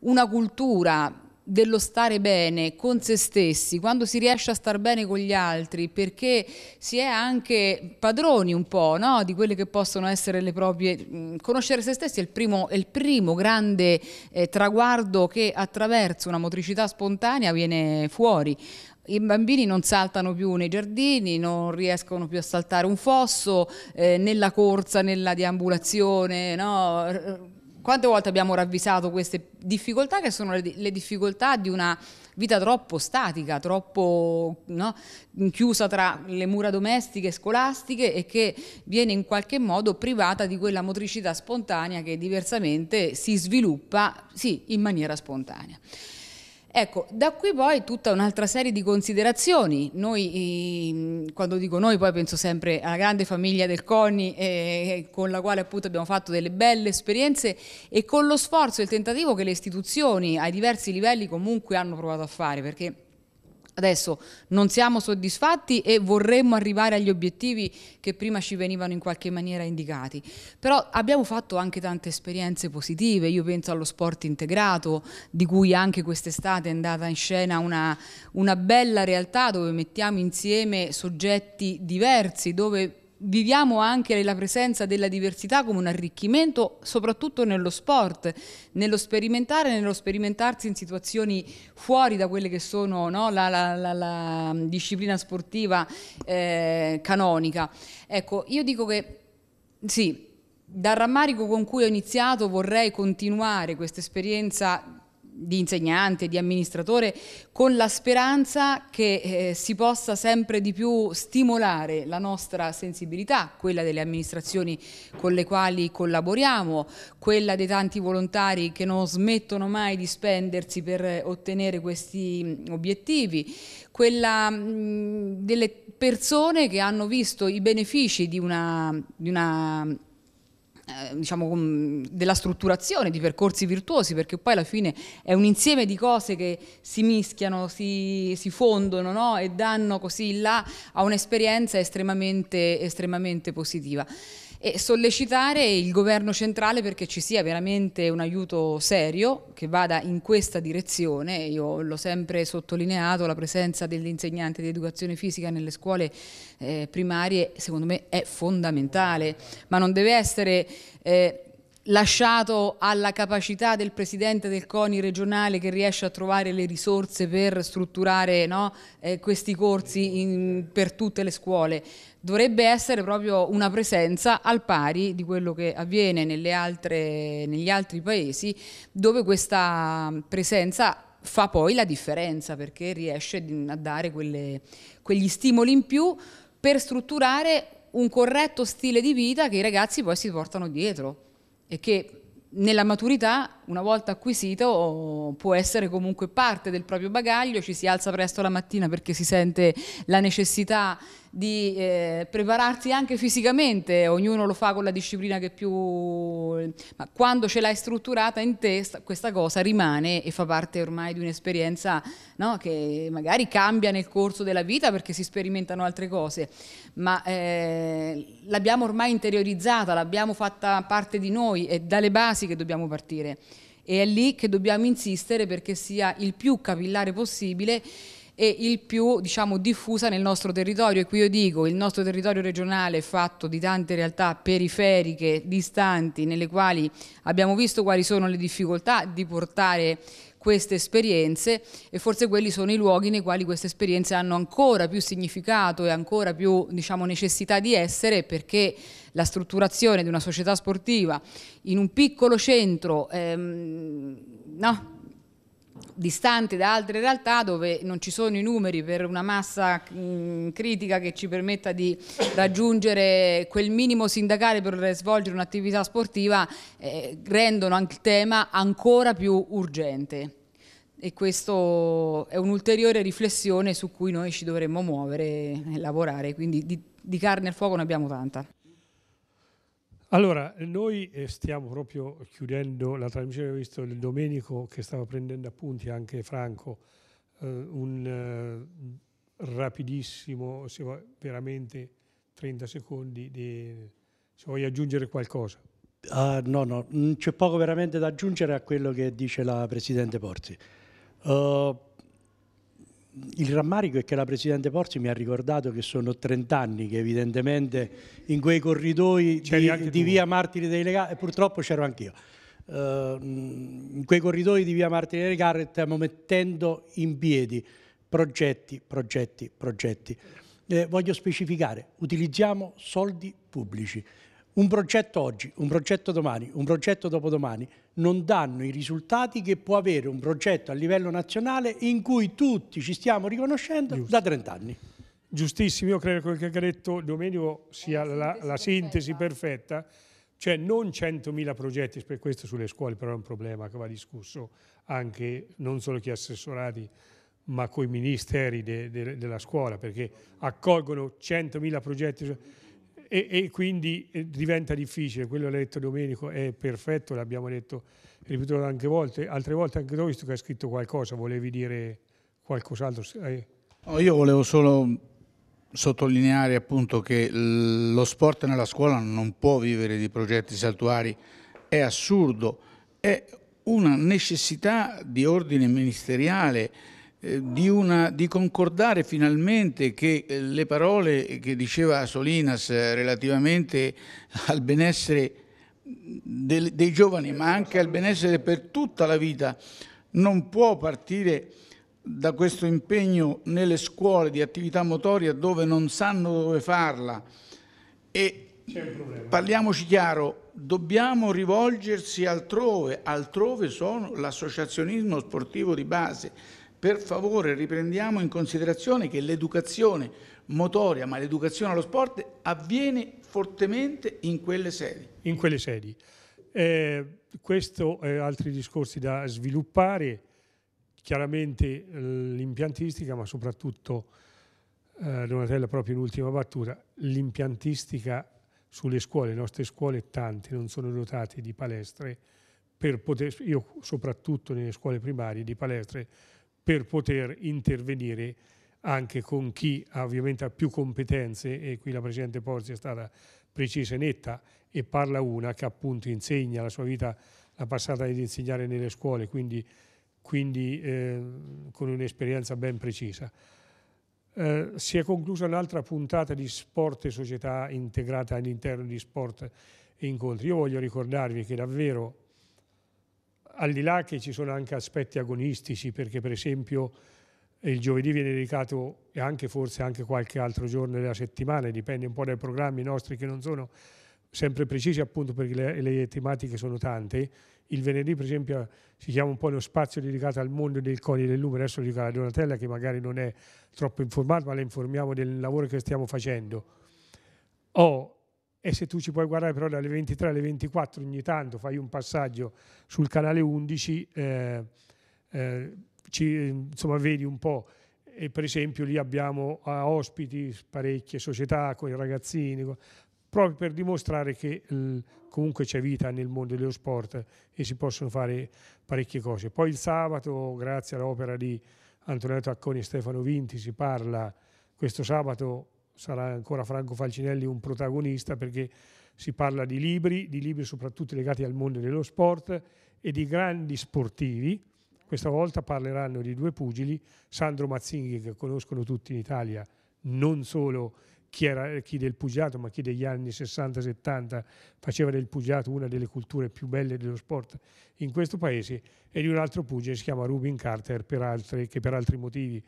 una cultura dello stare bene con se stessi, quando si riesce a star bene con gli altri, perché si è anche padroni un po' no? di quelle che possono essere le proprie... Mm, conoscere se stessi è il primo, è il primo grande eh, traguardo che attraverso una motricità spontanea viene fuori. I bambini non saltano più nei giardini, non riescono più a saltare un fosso, eh, nella corsa, nella deambulazione, no? Quante volte abbiamo ravvisato queste difficoltà che sono le, difficoltà di una vita troppo statica, troppo no, chiusa tra le mura domestiche e scolastiche e che viene in qualche modo privata di quella motricità spontanea che diversamente si sviluppa, sì, in maniera spontanea. Ecco, da qui poi tutta un'altra serie di considerazioni. Noi, quando dico noi, poi penso sempre alla grande famiglia del CONI, eh, con la quale appunto abbiamo fatto delle belle esperienze e con lo sforzo e il tentativo che le istituzioni ai diversi livelli comunque hanno provato a fare, perché Adesso non siamo soddisfatti e vorremmo arrivare agli obiettivi che prima ci venivano in qualche maniera indicati, però abbiamo fatto anche tante esperienze positive, io penso allo sport integrato di cui anche quest'estate è andata in scena una, una bella realtà dove mettiamo insieme soggetti diversi, dove viviamo anche la presenza della diversità come un arricchimento, soprattutto nello sport, nello sperimentare, nello sperimentarsi in situazioni fuori da quelle che sono no? la, la, la, la, disciplina sportiva eh, canonica. Ecco, io dico che sì, dal rammarico con cui ho iniziato vorrei continuare questa esperienza di insegnante, di amministratore, con la speranza che eh, si possa sempre di più stimolare la nostra sensibilità, quella delle amministrazioni con le quali collaboriamo, quella dei tanti volontari che non smettono mai di spendersi per ottenere questi mm, obiettivi, quella mh, mm, delle persone che hanno visto i benefici di una, di una eh, diciamo, della strutturazione di percorsi virtuosi, perché poi alla fine è un insieme di cose che si mischiano, si, si fondono no? e danno così là a un'esperienza estremamente, estremamente positiva e sollecitare il governo centrale perché ci sia veramente un aiuto serio che vada in questa direzione. Io l'ho sempre sottolineato, la presenza dell'insegnante di educazione fisica nelle scuole eh, primarie secondo me è fondamentale, ma non deve essere... Eh, lasciato alla capacità del presidente del CONI regionale che riesce a trovare le risorse per strutturare no, eh, questi corsi in, per tutte le scuole dovrebbe essere proprio una presenza al pari di quello che avviene altre, negli altri paesi dove questa presenza fa poi la differenza perché riesce a dare quelle, quegli stimoli in più per strutturare un corretto stile di vita che i ragazzi poi si portano dietro e che nella maturità una volta acquisito può essere comunque parte del proprio bagaglio, ci si alza presto la mattina perché si sente la necessità di eh, prepararsi anche fisicamente, ognuno lo fa con la disciplina che più... ma quando ce l'hai strutturata in testa questa cosa rimane e fa parte ormai di un'esperienza no, che magari cambia nel corso della vita perché si sperimentano altre cose, ma eh, l'abbiamo ormai interiorizzata, l'abbiamo fatta parte di noi, è dalle basi che dobbiamo partire e è lì che dobbiamo insistere perché sia il più capillare possibile e il più diciamo, diffusa nel nostro territorio e qui io dico il nostro territorio regionale è fatto di tante realtà periferiche, distanti, nelle quali abbiamo visto quali sono le difficoltà di portare queste esperienze e forse quelli sono i luoghi nei quali queste esperienze hanno ancora più significato e ancora più diciamo, necessità di essere perché la strutturazione di una società sportiva in un piccolo centro, ehm, no? distante da altre realtà dove non ci sono i numeri per una massa mh, mm, critica che ci permetta di raggiungere quel minimo sindacale per svolgere un'attività sportiva, eh, rendono il tema ancora più urgente. E questo è un'ulteriore riflessione su cui noi ci dovremmo muovere e lavorare, quindi di, di carne al fuoco ne abbiamo tanta. Allora, noi eh, stiamo proprio chiudendo la trasmissione, abbiamo visto il Domenico che stava prendendo appunti, anche Franco, eh, un eh, rapidissimo, se vuoi, veramente 30 secondi, di, se vuoi aggiungere qualcosa. Uh, no, no, mm, c'è poco veramente da aggiungere a quello che dice la Presidente Porzi. Uh, il rammarico è che la Presidente Porzi mi ha ricordato che sono 30 anni che evidentemente in quei corridoi di, di via Martiri dei Legari, purtroppo c'ero anch'io, uh, in quei corridoi di via Martiri dei Legari stiamo mettendo in piedi progetti, progetti, progetti. Eh, voglio specificare, utilizziamo soldi pubblici. Un progetto oggi, un progetto domani, un progetto dopodomani non danno i risultati che può avere un progetto a livello nazionale in cui tutti ci stiamo riconoscendo Giusto. da 30 anni. Giustissimo, io credo che che ha detto Domenico sia la, la, la sintesi perfetta. perfetta cioè non 100.000 progetti, per questo sulle scuole però è un problema che va discusso anche non solo chi assessorati ma coi ministeri de, de, della scuola perché accolgono 100.000 progetti e, e, quindi eh, diventa difficile. Quello letto Domenico è perfetto, l'abbiamo detto, ripetuto anche volte, altre volte anche tu, visto che hai scritto qualcosa, volevi dire qualcos'altro? No, io volevo solo sottolineare appunto che lo sport nella scuola non può vivere di progetti saltuari, è assurdo, è una necessità di ordine ministeriale eh, di, una, di, concordare finalmente che eh, le parole che diceva Solinas eh, relativamente al benessere dei, dei giovani, ma anche al benessere per tutta la vita, non può partire da questo impegno nelle scuole di attività motoria dove non sanno dove farla. E parliamoci chiaro, dobbiamo rivolgersi altrove, altrove sono l'associazionismo sportivo di base per favore riprendiamo in considerazione che l'educazione motoria, ma l'educazione allo sport, avviene fortemente in quelle sedi. In quelle sedi. Eh, questo è altri discorsi da sviluppare, chiaramente l'impiantistica, ma soprattutto, eh, Donatella, proprio in ultima battuta, l'impiantistica sulle scuole, le nostre scuole tante non sono dotate di palestre, per poter, io soprattutto nelle scuole primarie di palestre per poter intervenire anche con chi ovviamente ha più competenze e qui la Presidente Porzi è stata precisa e netta e parla una che appunto insegna la sua vita la passata ad insegnare nelle scuole quindi, quindi eh, con un'esperienza ben precisa. Eh, si è conclusa un'altra puntata di sport e società integrata all'interno di sport e incontri. Io voglio ricordarvi che davvero al di là che ci sono anche aspetti agonistici, perché per esempio il giovedì viene dedicato e anche forse anche qualche altro giorno della settimana, dipende un po' dai programmi nostri che non sono sempre precisi appunto perché le, le tematiche sono tante. Il venerdì per esempio si chiama un po' lo spazio dedicato al mondo del Coni del Lume, adesso lo dico alla Donatella che magari non è troppo informata, ma la informiamo del lavoro che stiamo facendo. Ho e se tu ci puoi guardare però dalle 23 alle 24 ogni tanto fai un passaggio sul canale 11, eh, eh, ci, insomma vedi un po'. E per esempio lì abbiamo ospiti parecchie società con i ragazzini, proprio per dimostrare che eh, comunque c'è vita nel mondo dello sport e si possono fare parecchie cose. Poi il sabato, grazie all'opera di Antonio Tacconi e Stefano Vinti, si parla questo sabato sarà ancora Franco Falcinelli un protagonista perché si parla di libri, di libri soprattutto legati al mondo dello sport e di grandi sportivi. Questa volta parleranno di due pugili, Sandro Mazzinghi che conoscono tutti in Italia, non solo chi, era, chi del pugilato ma chi degli anni 60-70 faceva del pugilato una delle culture più belle dello sport in questo paese e di un altro pugile si chiama Rubin Carter per altri, che per altri motivi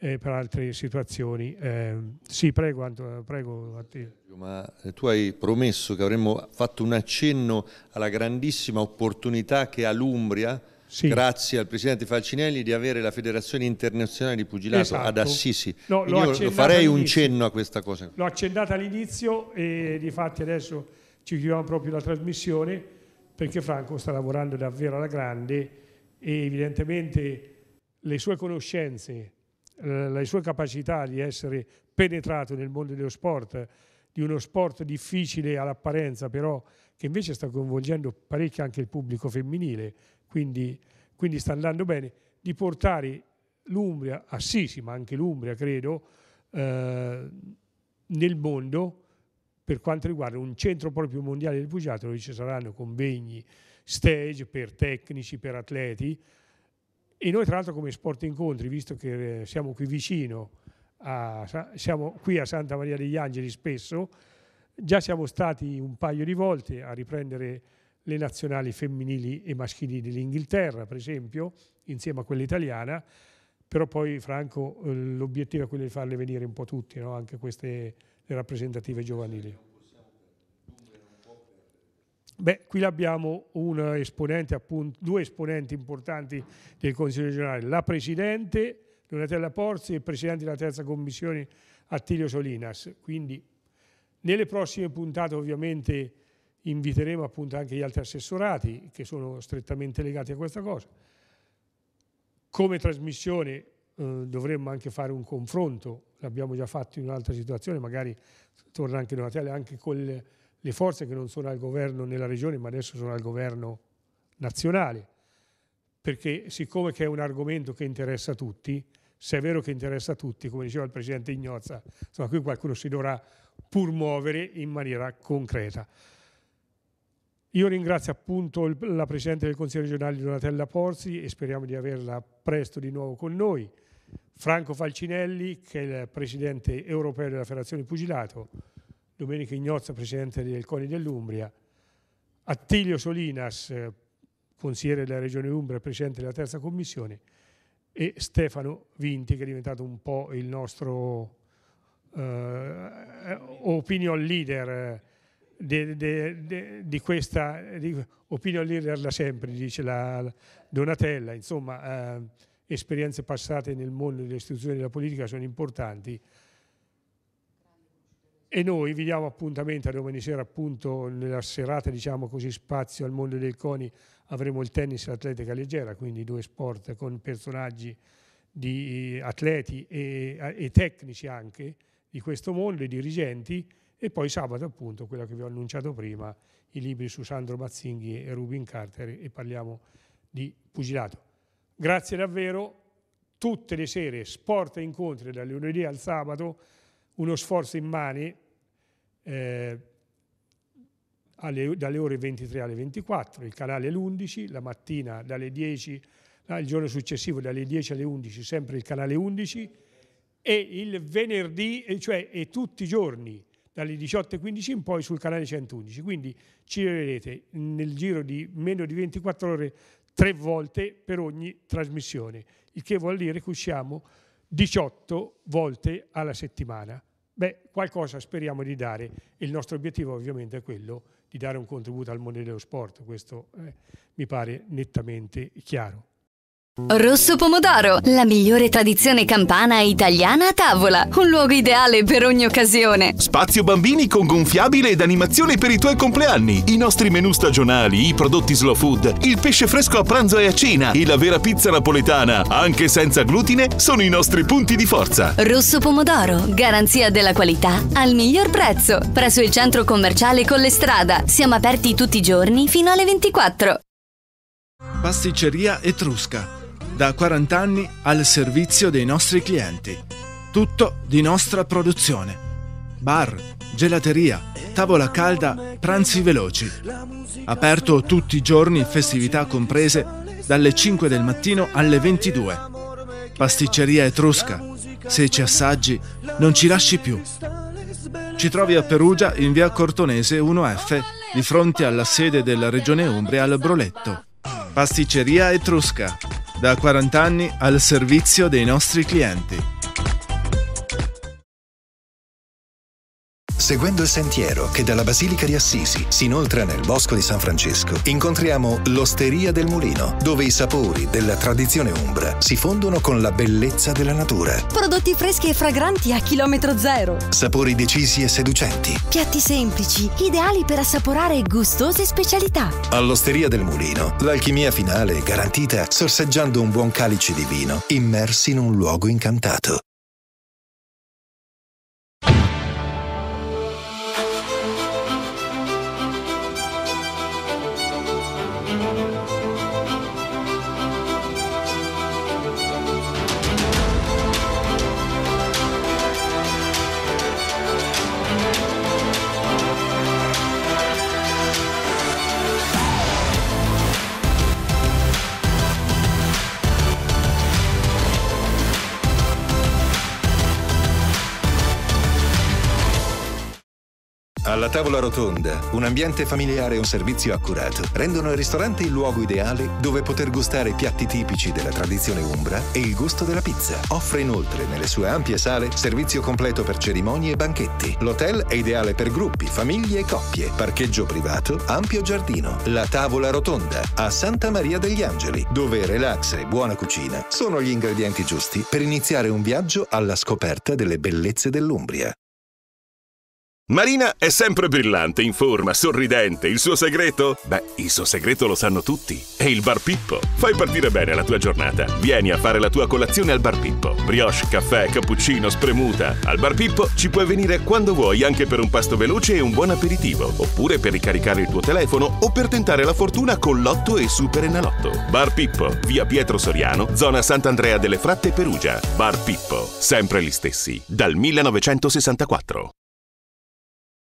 e per altre situazioni. Eh, sì, prego, Anto, prego a te. Ma eh, tu hai promesso che avremmo fatto un accenno alla grandissima opportunità che ha l'Umbria sì. grazie al presidente Falcinelli, di avere la Federazione Internazionale di Pugilato esatto. ad Assisi. No, io farei un cenno a questa cosa. L'ho accennata all'inizio e di fatti adesso ci chiudiamo proprio la trasmissione perché Franco sta lavorando davvero alla grande e evidentemente le sue conoscenze eh, le sue capacità di essere penetrato nel mondo dello sport, di uno sport difficile all'apparenza, però che invece sta coinvolgendo parecchio anche il pubblico femminile, quindi, quindi sta andando bene, di portare l'Umbria, Assisi, ah ma anche l'Umbria credo, eh, nel mondo per quanto riguarda un centro proprio mondiale del pugilato dove ci saranno convegni, stage per tecnici, per atleti, e noi tra l'altro come Sport Incontri, visto che eh, siamo qui vicino, a, siamo qui a Santa Maria degli Angeli spesso, già siamo stati un paio di volte a riprendere le nazionali femminili e maschili dell'Inghilterra, per esempio, insieme a quella italiana, però poi Franco eh, l'obiettivo è quello di farle venire un po' tutti, no? anche queste rappresentative giovanili. Beh, qui abbiamo appunto, due esponenti importanti del Consiglio regionale, la Presidente Donatella Porzi e il Presidente della Terza Commissione Attilio Solinas. Quindi nelle prossime puntate ovviamente inviteremo appunto anche gli altri assessorati che sono strettamente legati a questa cosa. Come trasmissione eh, dovremmo anche fare un confronto, l'abbiamo già fatto in un'altra situazione, magari torna anche Donatella, anche col le forze che non sono al governo nella regione ma adesso sono al governo nazionale, perché siccome che è un argomento che interessa a tutti, se è vero che interessa a tutti, come diceva il Presidente Ignozza, insomma qui qualcuno si dovrà pur muovere in maniera concreta. Io ringrazio appunto la Presidente del Consiglio regionale Donatella Porzi e speriamo di averla presto di nuovo con noi, Franco Falcinelli che è il Presidente europeo della Federazione Pugilato, Domenico Ignozza, presidente del CONI dell'Umbria, Attilio Solinas, eh, consigliere della Regione Umbria, presidente della terza commissione, e Stefano Vinti, che è diventato un po' il nostro eh, opinion leader eh, de, de, de, di questa, di, opinion leader da sempre, dice la, la Donatella, insomma eh, esperienze passate nel mondo delle istituzioni della politica sono importanti, e noi vi diamo appuntamento a domani sera, appunto nella serata, diciamo così, spazio al mondo del CONI, avremo il tennis e l'atletica leggera, quindi due sport con personaggi di eh, atleti e, eh, e tecnici anche di questo mondo, i dirigenti, e poi sabato appunto quello che vi ho annunciato prima, i libri su Sandro Mazzinghi e Rubin Carter e parliamo di pugilato. Grazie davvero, tutte le sere, sport e incontri dal lunedì al sabato, uno sforzo in mani eh, alle, dalle ore 23 alle 24, il canale l'11, la mattina dalle 10, ah, il giorno successivo dalle 10 alle 11 sempre il canale 11 e il venerdì, cioè e tutti i giorni dalle 18.15 in poi sul canale 111. Quindi ci vedrete nel giro di meno di 24 ore tre volte per ogni trasmissione, il che vuol dire che usciamo 18 volte alla settimana. Beh, qualcosa speriamo di dare. Il nostro obiettivo ovviamente è quello di dare un contributo al mondo dello sport, questo eh, mi pare nettamente chiaro. Rosso Pomodoro, la migliore tradizione campana e italiana a tavola. Un luogo ideale per ogni occasione. Spazio bambini con gonfiabile ed animazione per i tuoi compleanni. I nostri menù stagionali, i prodotti slow food, il pesce fresco a pranzo e a cena e la vera pizza napoletana, anche senza glutine, sono i nostri punti di forza. Rosso Pomodoro, garanzia della qualità al miglior prezzo. Presso il centro commerciale Collestrada. Siamo aperti tutti i giorni fino alle 24. Pasticceria Etrusca da 40 anni al servizio dei nostri clienti. Tutto di nostra produzione. Bar, gelateria, tavola calda, pranzi veloci. Aperto tutti i giorni, festività comprese, dalle 5 del mattino alle 22. Pasticceria etrusca. Se ci assaggi, non ci lasci più. Ci trovi a Perugia in via Cortonese 1F, di fronte alla sede della Regione Umbria al Broletto. Pasticceria etrusca da 40 anni al servizio dei nostri clienti. Seguendo il sentiero che dalla Basilica di Assisi si inoltra nel Bosco di San Francesco, incontriamo l'Osteria del Mulino, dove i sapori della tradizione umbra si fondono con la bellezza della natura. Prodotti freschi e fragranti a chilometro zero. Sapori decisi e seducenti. Piatti semplici, ideali per assaporare gustose specialità. All'Osteria del Mulino, l'alchimia finale è garantita sorseggiando un buon calice di vino, immersi in un luogo incantato. Alla tavola rotonda, un ambiente familiare e un servizio accurato rendono il ristorante il luogo ideale dove poter gustare piatti tipici della tradizione umbra e il gusto della pizza. Offre inoltre nelle sue ampie sale servizio completo per cerimonie e banchetti. L'hotel è ideale per gruppi, famiglie e coppie. Parcheggio privato, ampio giardino. La tavola rotonda a Santa Maria degli Angeli, dove relax e buona cucina sono gli ingredienti giusti per iniziare un viaggio alla scoperta delle bellezze dell'Umbria. Marina è sempre brillante, in forma, sorridente. Il suo segreto? Beh, il suo segreto lo sanno tutti. È il Bar Pippo. Fai partire bene la tua giornata. Vieni a fare la tua colazione al Bar Pippo. Brioche, caffè, cappuccino, spremuta. Al Bar Pippo ci puoi venire quando vuoi anche per un pasto veloce e un buon aperitivo, oppure per ricaricare il tuo telefono o per tentare la fortuna con Lotto e Super Enalotto. Bar Pippo, via Pietro Soriano, zona Sant'Andrea delle Fratte, Perugia. Bar Pippo, sempre gli stessi, dal 1964.